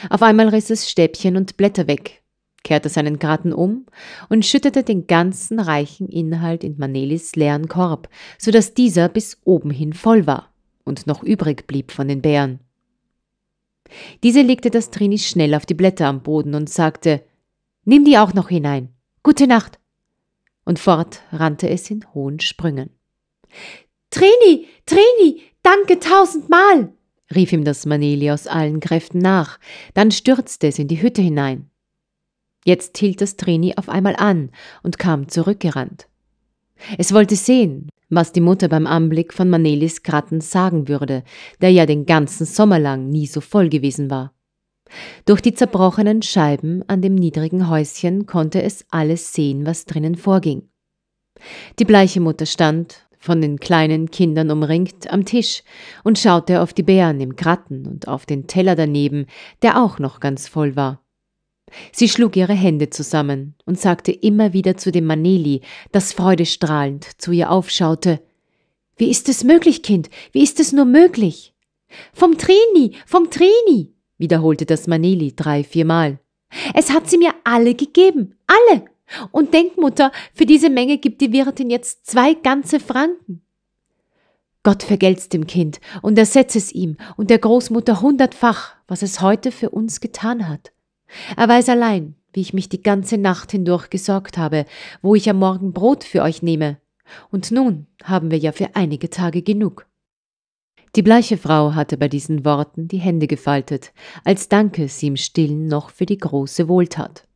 Auf einmal riss es Stäbchen und Blätter weg, kehrte seinen Garten um und schüttete den ganzen reichen Inhalt in Manelis leeren Korb, so dass dieser bis oben hin voll war und noch übrig blieb von den Bären. Diese legte das Trini schnell auf die Blätter am Boden und sagte, Nimm die auch noch hinein. Gute Nacht. Und fort rannte es in hohen Sprüngen. Trini, Trini, danke tausendmal! rief ihm das Maneli aus allen Kräften nach. Dann stürzte es in die Hütte hinein. Jetzt hielt das Trini auf einmal an und kam zurückgerannt. Es wollte sehen, was die Mutter beim Anblick von Manelis Kratten sagen würde, der ja den ganzen Sommer lang nie so voll gewesen war. Durch die zerbrochenen Scheiben an dem niedrigen Häuschen konnte es alles sehen, was drinnen vorging. Die bleiche Mutter stand, von den kleinen Kindern umringt, am Tisch und schaute auf die Bären im Kratten und auf den Teller daneben, der auch noch ganz voll war. Sie schlug ihre Hände zusammen und sagte immer wieder zu dem Maneli, das freudestrahlend zu ihr aufschaute. Wie ist es möglich, Kind? Wie ist es nur möglich? Vom Trini, vom Trini, wiederholte das Maneli drei, viermal. Es hat sie mir alle gegeben, alle. Und denk, Mutter, für diese Menge gibt die Wirtin jetzt zwei ganze Franken. Gott vergelt's dem Kind und ersetze es ihm und der Großmutter hundertfach, was es heute für uns getan hat. Er weiß allein, wie ich mich die ganze Nacht hindurch gesorgt habe, wo ich am Morgen Brot für euch nehme. Und nun haben wir ja für einige Tage genug. Die bleiche Frau hatte bei diesen Worten die Hände gefaltet, als danke sie im Stillen noch für die große Wohltat.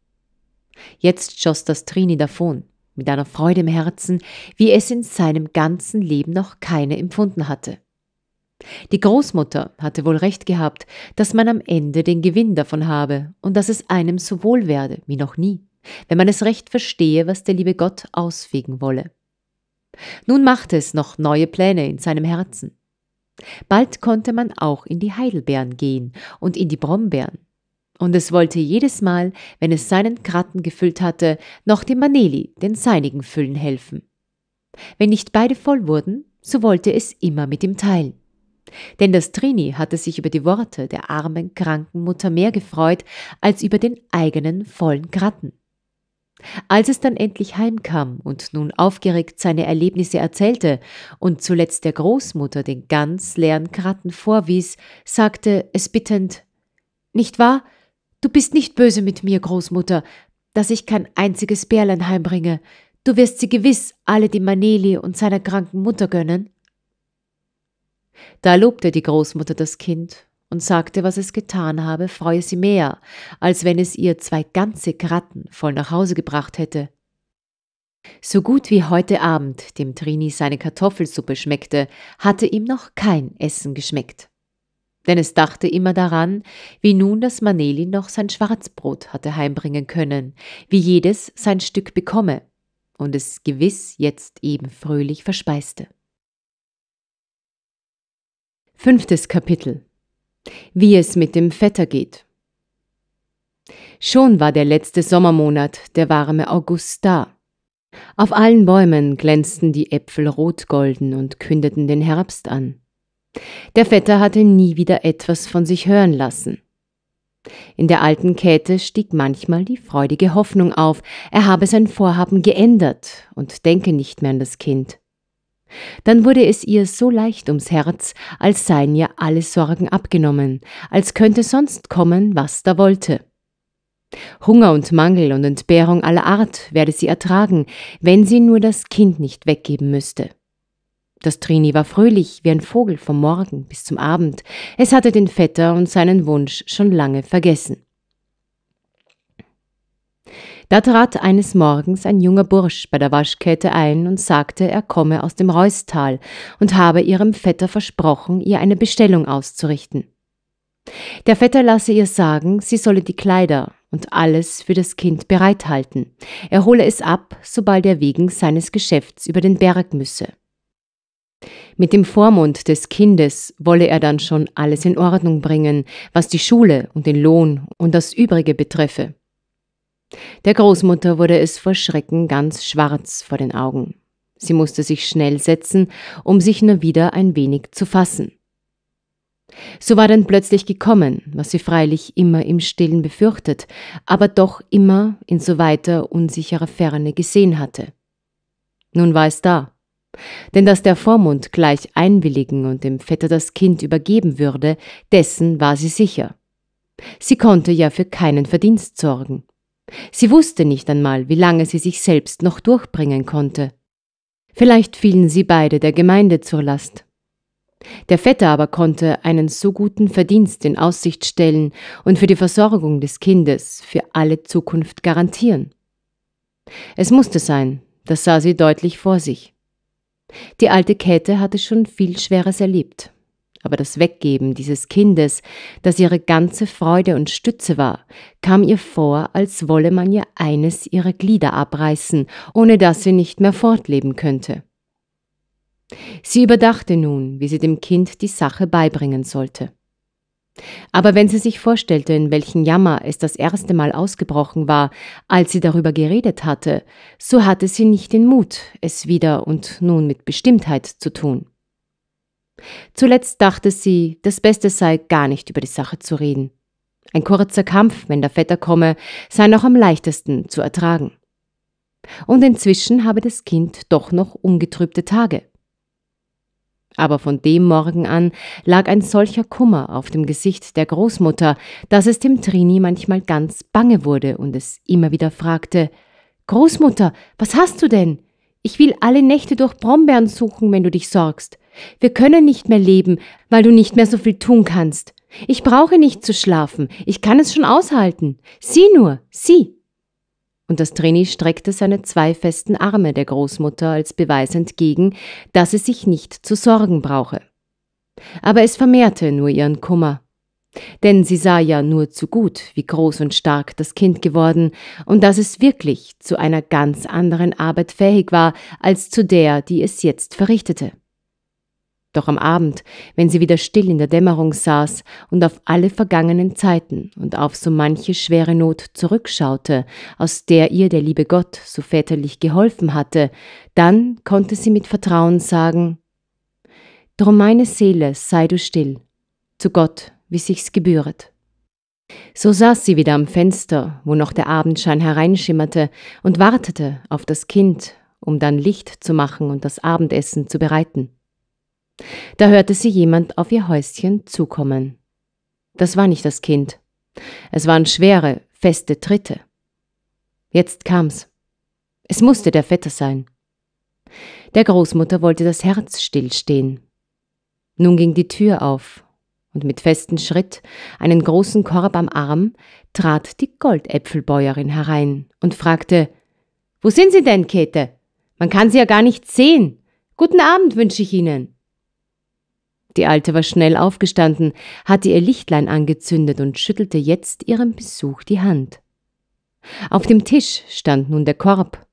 Jetzt schoss das Trini davon, mit einer Freude im Herzen, wie es in seinem ganzen Leben noch keine empfunden hatte. Die Großmutter hatte wohl recht gehabt, dass man am Ende den Gewinn davon habe und dass es einem so wohl werde wie noch nie, wenn man es recht verstehe, was der liebe Gott ausfegen wolle. Nun machte es noch neue Pläne in seinem Herzen. Bald konnte man auch in die Heidelbeeren gehen und in die Brombeeren. Und es wollte jedes Mal, wenn es seinen Kratten gefüllt hatte, noch dem Maneli den seinigen füllen helfen. Wenn nicht beide voll wurden, so wollte es immer mit ihm teilen denn das Trini hatte sich über die Worte der armen, kranken Mutter mehr gefreut als über den eigenen vollen Kratten. Als es dann endlich heimkam und nun aufgeregt seine Erlebnisse erzählte und zuletzt der Großmutter den ganz leeren Kratten vorwies, sagte es bittend Nicht wahr? Du bist nicht böse mit mir, Großmutter, dass ich kein einziges Bärlein heimbringe. Du wirst sie gewiss alle dem Maneli und seiner kranken Mutter gönnen. Da lobte die Großmutter das Kind und sagte, was es getan habe, freue sie mehr, als wenn es ihr zwei ganze Kratten voll nach Hause gebracht hätte. So gut wie heute Abend dem Trini seine Kartoffelsuppe schmeckte, hatte ihm noch kein Essen geschmeckt. Denn es dachte immer daran, wie nun das Maneli noch sein Schwarzbrot hatte heimbringen können, wie jedes sein Stück bekomme und es gewiss jetzt eben fröhlich verspeiste. Fünftes Kapitel. Wie es mit dem Vetter geht. Schon war der letzte Sommermonat, der warme August da. Auf allen Bäumen glänzten die Äpfel rotgolden und kündeten den Herbst an. Der Vetter hatte nie wieder etwas von sich hören lassen. In der alten Käthe stieg manchmal die freudige Hoffnung auf, er habe sein Vorhaben geändert und denke nicht mehr an das Kind. Dann wurde es ihr so leicht ums Herz, als seien ihr alle Sorgen abgenommen, als könnte sonst kommen, was da wollte. Hunger und Mangel und Entbehrung aller Art werde sie ertragen, wenn sie nur das Kind nicht weggeben müsste. Das Trini war fröhlich wie ein Vogel vom Morgen bis zum Abend. Es hatte den Vetter und seinen Wunsch schon lange vergessen. Da trat eines Morgens ein junger Bursch bei der Waschkette ein und sagte, er komme aus dem Reustal und habe ihrem Vetter versprochen, ihr eine Bestellung auszurichten. Der Vetter lasse ihr sagen, sie solle die Kleider und alles für das Kind bereithalten. Er hole es ab, sobald er wegen seines Geschäfts über den Berg müsse. Mit dem Vormund des Kindes wolle er dann schon alles in Ordnung bringen, was die Schule und den Lohn und das Übrige betreffe. Der Großmutter wurde es vor Schrecken ganz schwarz vor den Augen. Sie musste sich schnell setzen, um sich nur wieder ein wenig zu fassen. So war denn plötzlich gekommen, was sie freilich immer im Stillen befürchtet, aber doch immer in so weiter unsicherer Ferne gesehen hatte. Nun war es da. Denn dass der Vormund gleich einwilligen und dem Vetter das Kind übergeben würde, dessen war sie sicher. Sie konnte ja für keinen Verdienst sorgen. Sie wusste nicht einmal, wie lange sie sich selbst noch durchbringen konnte. Vielleicht fielen sie beide der Gemeinde zur Last. Der Vetter aber konnte einen so guten Verdienst in Aussicht stellen und für die Versorgung des Kindes für alle Zukunft garantieren. Es musste sein, das sah sie deutlich vor sich. Die alte Käthe hatte schon viel Schweres erlebt aber das Weggeben dieses Kindes, das ihre ganze Freude und Stütze war, kam ihr vor, als wolle man ihr eines ihrer Glieder abreißen, ohne dass sie nicht mehr fortleben könnte. Sie überdachte nun, wie sie dem Kind die Sache beibringen sollte. Aber wenn sie sich vorstellte, in welchen Jammer es das erste Mal ausgebrochen war, als sie darüber geredet hatte, so hatte sie nicht den Mut, es wieder und nun mit Bestimmtheit zu tun. Zuletzt dachte sie, das Beste sei, gar nicht über die Sache zu reden. Ein kurzer Kampf, wenn der Vetter komme, sei noch am leichtesten zu ertragen. Und inzwischen habe das Kind doch noch ungetrübte Tage. Aber von dem Morgen an lag ein solcher Kummer auf dem Gesicht der Großmutter, dass es dem Trini manchmal ganz bange wurde und es immer wieder fragte Großmutter, was hast du denn? Ich will alle Nächte durch Brombeeren suchen, wenn du dich sorgst. Wir können nicht mehr leben, weil du nicht mehr so viel tun kannst. Ich brauche nicht zu schlafen, ich kann es schon aushalten. Sieh nur, sieh! Und das Trini streckte seine zwei festen Arme der Großmutter als Beweis entgegen, dass sie sich nicht zu sorgen brauche. Aber es vermehrte nur ihren Kummer. Denn sie sah ja nur zu gut, wie groß und stark das Kind geworden und dass es wirklich zu einer ganz anderen Arbeit fähig war als zu der, die es jetzt verrichtete. Doch am Abend, wenn sie wieder still in der Dämmerung saß und auf alle vergangenen Zeiten und auf so manche schwere Not zurückschaute, aus der ihr der liebe Gott so väterlich geholfen hatte, dann konnte sie mit Vertrauen sagen Drum meine Seele sei du still, zu Gott wie sich's gebühret. So saß sie wieder am Fenster, wo noch der Abendschein hereinschimmerte, und wartete auf das Kind, um dann Licht zu machen und das Abendessen zu bereiten. Da hörte sie jemand auf ihr Häuschen zukommen. Das war nicht das Kind. Es waren schwere, feste Tritte. Jetzt kam's. Es musste der Vetter sein. Der Großmutter wollte das Herz stillstehen. Nun ging die Tür auf und mit festem Schritt, einen großen Korb am Arm, trat die Goldäpfelbäuerin herein und fragte Wo sind Sie denn, Käthe? Man kann Sie ja gar nicht sehen. Guten Abend wünsche ich Ihnen. Die Alte war schnell aufgestanden, hatte ihr Lichtlein angezündet und schüttelte jetzt ihrem Besuch die Hand. Auf dem Tisch stand nun der Korb,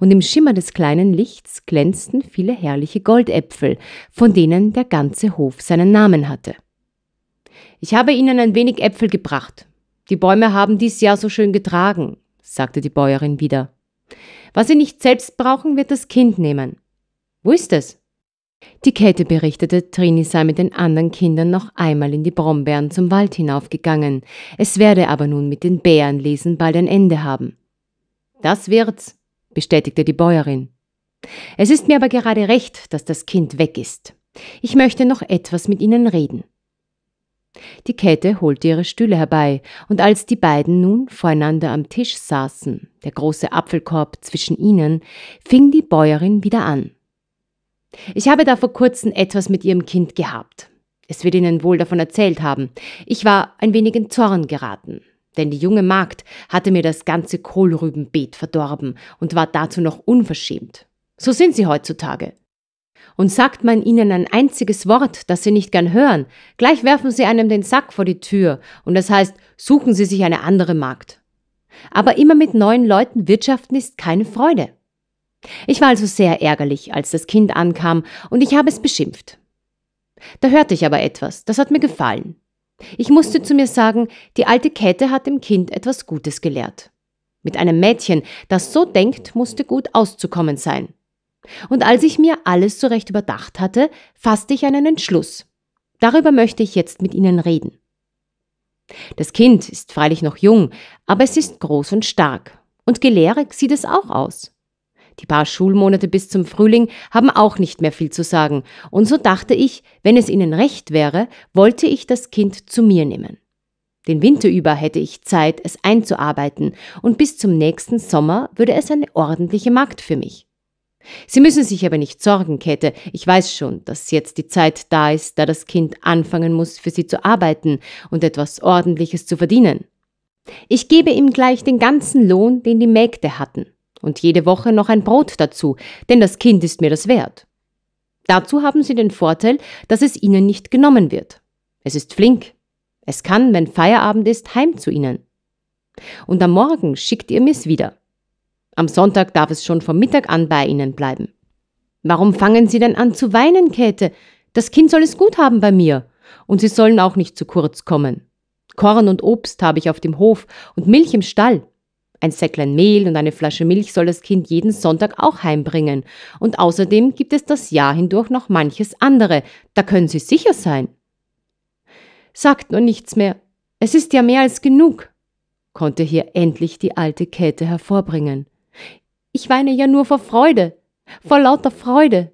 und im Schimmer des kleinen Lichts glänzten viele herrliche Goldäpfel, von denen der ganze Hof seinen Namen hatte. Ich habe Ihnen ein wenig Äpfel gebracht. Die Bäume haben dies Jahr so schön getragen, sagte die Bäuerin wieder. Was Sie nicht selbst brauchen, wird das Kind nehmen. Wo ist es? Die Käthe berichtete, Trini sei mit den anderen Kindern noch einmal in die Brombeeren zum Wald hinaufgegangen. Es werde aber nun mit den Bärenlesen bald ein Ende haben. Das wird's, bestätigte die Bäuerin. Es ist mir aber gerade recht, dass das Kind weg ist. Ich möchte noch etwas mit Ihnen reden. Die Käthe holte ihre Stühle herbei, und als die beiden nun voreinander am Tisch saßen, der große Apfelkorb zwischen ihnen, fing die Bäuerin wieder an. Ich habe da vor kurzem etwas mit Ihrem Kind gehabt. Es wird Ihnen wohl davon erzählt haben. Ich war ein wenig in Zorn geraten, denn die junge Magd hatte mir das ganze Kohlrübenbeet verdorben und war dazu noch unverschämt. So sind sie heutzutage. Und sagt man ihnen ein einziges Wort, das sie nicht gern hören, gleich werfen sie einem den Sack vor die Tür und das heißt, suchen sie sich eine andere Markt. Aber immer mit neuen Leuten wirtschaften ist keine Freude. Ich war also sehr ärgerlich, als das Kind ankam und ich habe es beschimpft. Da hörte ich aber etwas, das hat mir gefallen. Ich musste zu mir sagen, die alte Käthe hat dem Kind etwas Gutes gelehrt. Mit einem Mädchen, das so denkt, musste gut auszukommen sein. Und als ich mir alles zurecht überdacht hatte, fasste ich einen Entschluss. Darüber möchte ich jetzt mit Ihnen reden. Das Kind ist freilich noch jung, aber es ist groß und stark. Und gelehrig sieht es auch aus. Die paar Schulmonate bis zum Frühling haben auch nicht mehr viel zu sagen, und so dachte ich, wenn es ihnen recht wäre, wollte ich das Kind zu mir nehmen. Den Winter über hätte ich Zeit, es einzuarbeiten, und bis zum nächsten Sommer würde es eine ordentliche Magd für mich. Sie müssen sich aber nicht sorgen, Käthe. Ich weiß schon, dass jetzt die Zeit da ist, da das Kind anfangen muss, für Sie zu arbeiten und etwas Ordentliches zu verdienen. Ich gebe ihm gleich den ganzen Lohn, den die Mägde hatten, und jede Woche noch ein Brot dazu, denn das Kind ist mir das wert. Dazu haben Sie den Vorteil, dass es Ihnen nicht genommen wird. Es ist flink. Es kann, wenn Feierabend ist, heim zu Ihnen. Und am Morgen schickt ihr mir's wieder. Am Sonntag darf es schon vom Mittag an bei Ihnen bleiben. Warum fangen Sie denn an zu weinen, Käthe? Das Kind soll es gut haben bei mir. Und Sie sollen auch nicht zu kurz kommen. Korn und Obst habe ich auf dem Hof und Milch im Stall. Ein Säcklein Mehl und eine Flasche Milch soll das Kind jeden Sonntag auch heimbringen. Und außerdem gibt es das Jahr hindurch noch manches andere. Da können Sie sicher sein. Sagt nur nichts mehr. Es ist ja mehr als genug, konnte hier endlich die alte Käthe hervorbringen. Ich weine ja nur vor Freude, vor lauter Freude.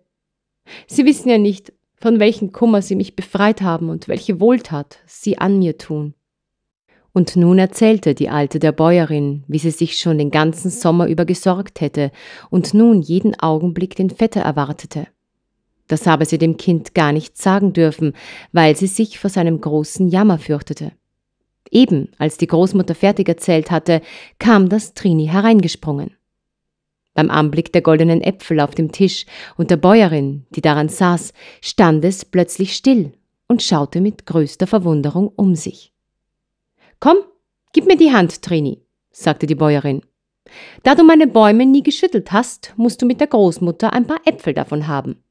Sie wissen ja nicht, von welchem Kummer Sie mich befreit haben und welche Wohltat Sie an mir tun. Und nun erzählte die Alte der Bäuerin, wie sie sich schon den ganzen Sommer über gesorgt hätte und nun jeden Augenblick den Vetter erwartete. Das habe sie dem Kind gar nicht sagen dürfen, weil sie sich vor seinem großen Jammer fürchtete. Eben als die Großmutter fertig erzählt hatte, kam das Trini hereingesprungen. Beim Anblick der goldenen Äpfel auf dem Tisch und der Bäuerin, die daran saß, stand es plötzlich still und schaute mit größter Verwunderung um sich. Komm, gib mir die Hand, Trini, sagte die Bäuerin. Da du meine Bäume nie geschüttelt hast, musst du mit der Großmutter ein paar Äpfel davon haben.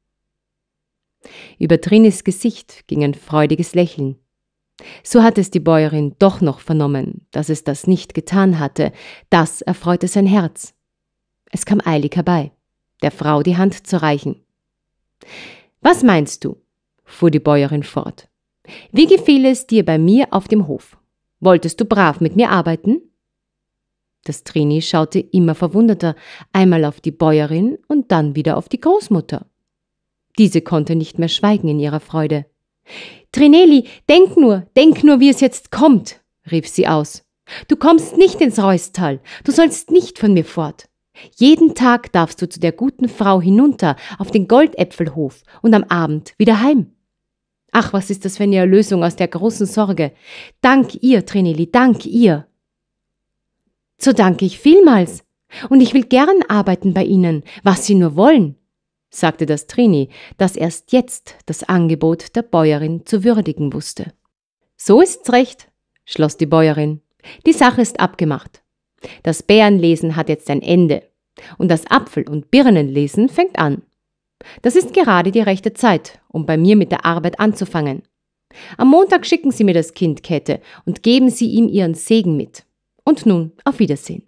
Über Trinis Gesicht ging ein freudiges Lächeln. So hatte es die Bäuerin doch noch vernommen, dass es das nicht getan hatte, das erfreute sein Herz. Es kam eilig herbei, der Frau die Hand zu reichen. Was meinst du? fuhr die Bäuerin fort. Wie gefiel es dir bei mir auf dem Hof? Wolltest du brav mit mir arbeiten? Das Trini schaute immer verwunderter, einmal auf die Bäuerin und dann wieder auf die Großmutter. Diese konnte nicht mehr schweigen in ihrer Freude. Trineli, denk nur, denk nur, wie es jetzt kommt, rief sie aus. Du kommst nicht ins Reustal, du sollst nicht von mir fort. Jeden Tag darfst du zu der guten Frau hinunter auf den Goldäpfelhof und am Abend wieder heim. Ach, was ist das für eine Erlösung aus der großen Sorge. Dank ihr, Trinili, dank ihr. So danke ich vielmals. Und ich will gern arbeiten bei Ihnen, was Sie nur wollen, sagte das Trini, das erst jetzt das Angebot der Bäuerin zu würdigen wusste. So ist's recht, schloss die Bäuerin. Die Sache ist abgemacht. Das Bärenlesen hat jetzt ein Ende und das Apfel- und Birnenlesen fängt an. Das ist gerade die rechte Zeit, um bei mir mit der Arbeit anzufangen. Am Montag schicken Sie mir das Kind Kette und geben Sie ihm Ihren Segen mit. Und nun auf Wiedersehen.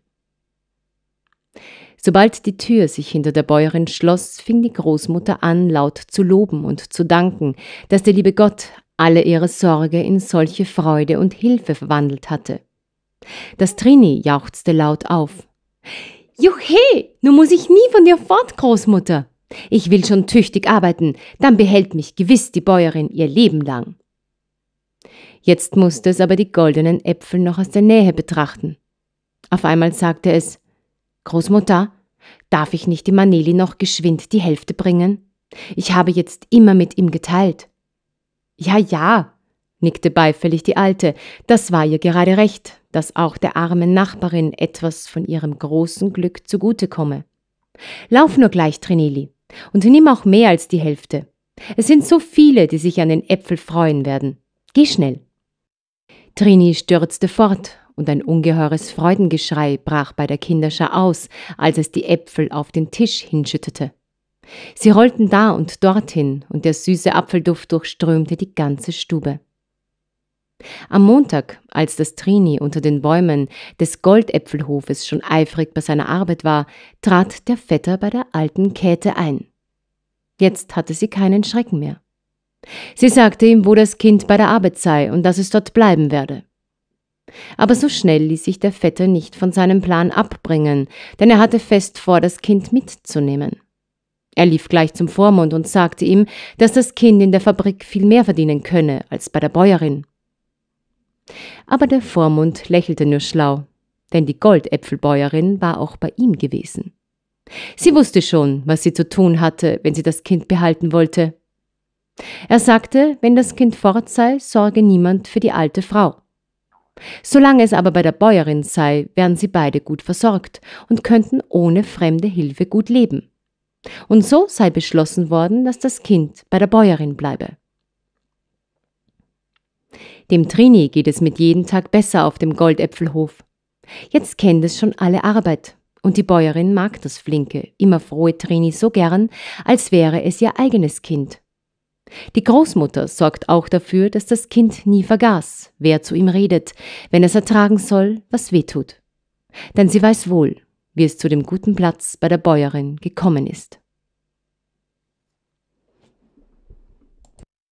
Sobald die Tür sich hinter der Bäuerin schloss, fing die Großmutter an, laut zu loben und zu danken, dass der liebe Gott alle ihre Sorge in solche Freude und Hilfe verwandelt hatte. Das Trini jauchzte laut auf. Juche, nun muss ich nie von dir fort, Großmutter. Ich will schon tüchtig arbeiten, dann behält mich gewiss die Bäuerin ihr Leben lang. Jetzt musste es aber die goldenen Äpfel noch aus der Nähe betrachten. Auf einmal sagte es, Großmutter, darf ich nicht dem Maneli noch geschwind die Hälfte bringen? Ich habe jetzt immer mit ihm geteilt. Ja, ja, nickte beifällig die Alte. Das war ihr gerade recht, dass auch der armen Nachbarin etwas von ihrem großen Glück zugute komme. Lauf nur gleich, Trinili, und nimm auch mehr als die Hälfte. Es sind so viele, die sich an den Äpfel freuen werden. Geh schnell. Trini stürzte fort, und ein ungeheures Freudengeschrei brach bei der Kinderschar aus, als es die Äpfel auf den Tisch hinschüttete. Sie rollten da und dorthin, und der süße Apfelduft durchströmte die ganze Stube. Am Montag, als das Trini unter den Bäumen des Goldäpfelhofes schon eifrig bei seiner Arbeit war, trat der Vetter bei der alten Käthe ein. Jetzt hatte sie keinen Schrecken mehr. Sie sagte ihm, wo das Kind bei der Arbeit sei und dass es dort bleiben werde. Aber so schnell ließ sich der Vetter nicht von seinem Plan abbringen, denn er hatte fest vor, das Kind mitzunehmen. Er lief gleich zum Vormund und sagte ihm, dass das Kind in der Fabrik viel mehr verdienen könne als bei der Bäuerin. Aber der Vormund lächelte nur schlau, denn die Goldäpfelbäuerin war auch bei ihm gewesen. Sie wusste schon, was sie zu tun hatte, wenn sie das Kind behalten wollte. Er sagte, wenn das Kind fort sei, sorge niemand für die alte Frau. Solange es aber bei der Bäuerin sei, wären sie beide gut versorgt und könnten ohne fremde Hilfe gut leben. Und so sei beschlossen worden, dass das Kind bei der Bäuerin bleibe. Dem Trini geht es mit jedem Tag besser auf dem Goldäpfelhof. Jetzt kennt es schon alle Arbeit. Und die Bäuerin mag das flinke, immer frohe Trini so gern, als wäre es ihr eigenes Kind. Die Großmutter sorgt auch dafür, dass das Kind nie vergaß, wer zu ihm redet, wenn es ertragen soll, was weh tut. Denn sie weiß wohl, wie es zu dem guten Platz bei der Bäuerin gekommen ist.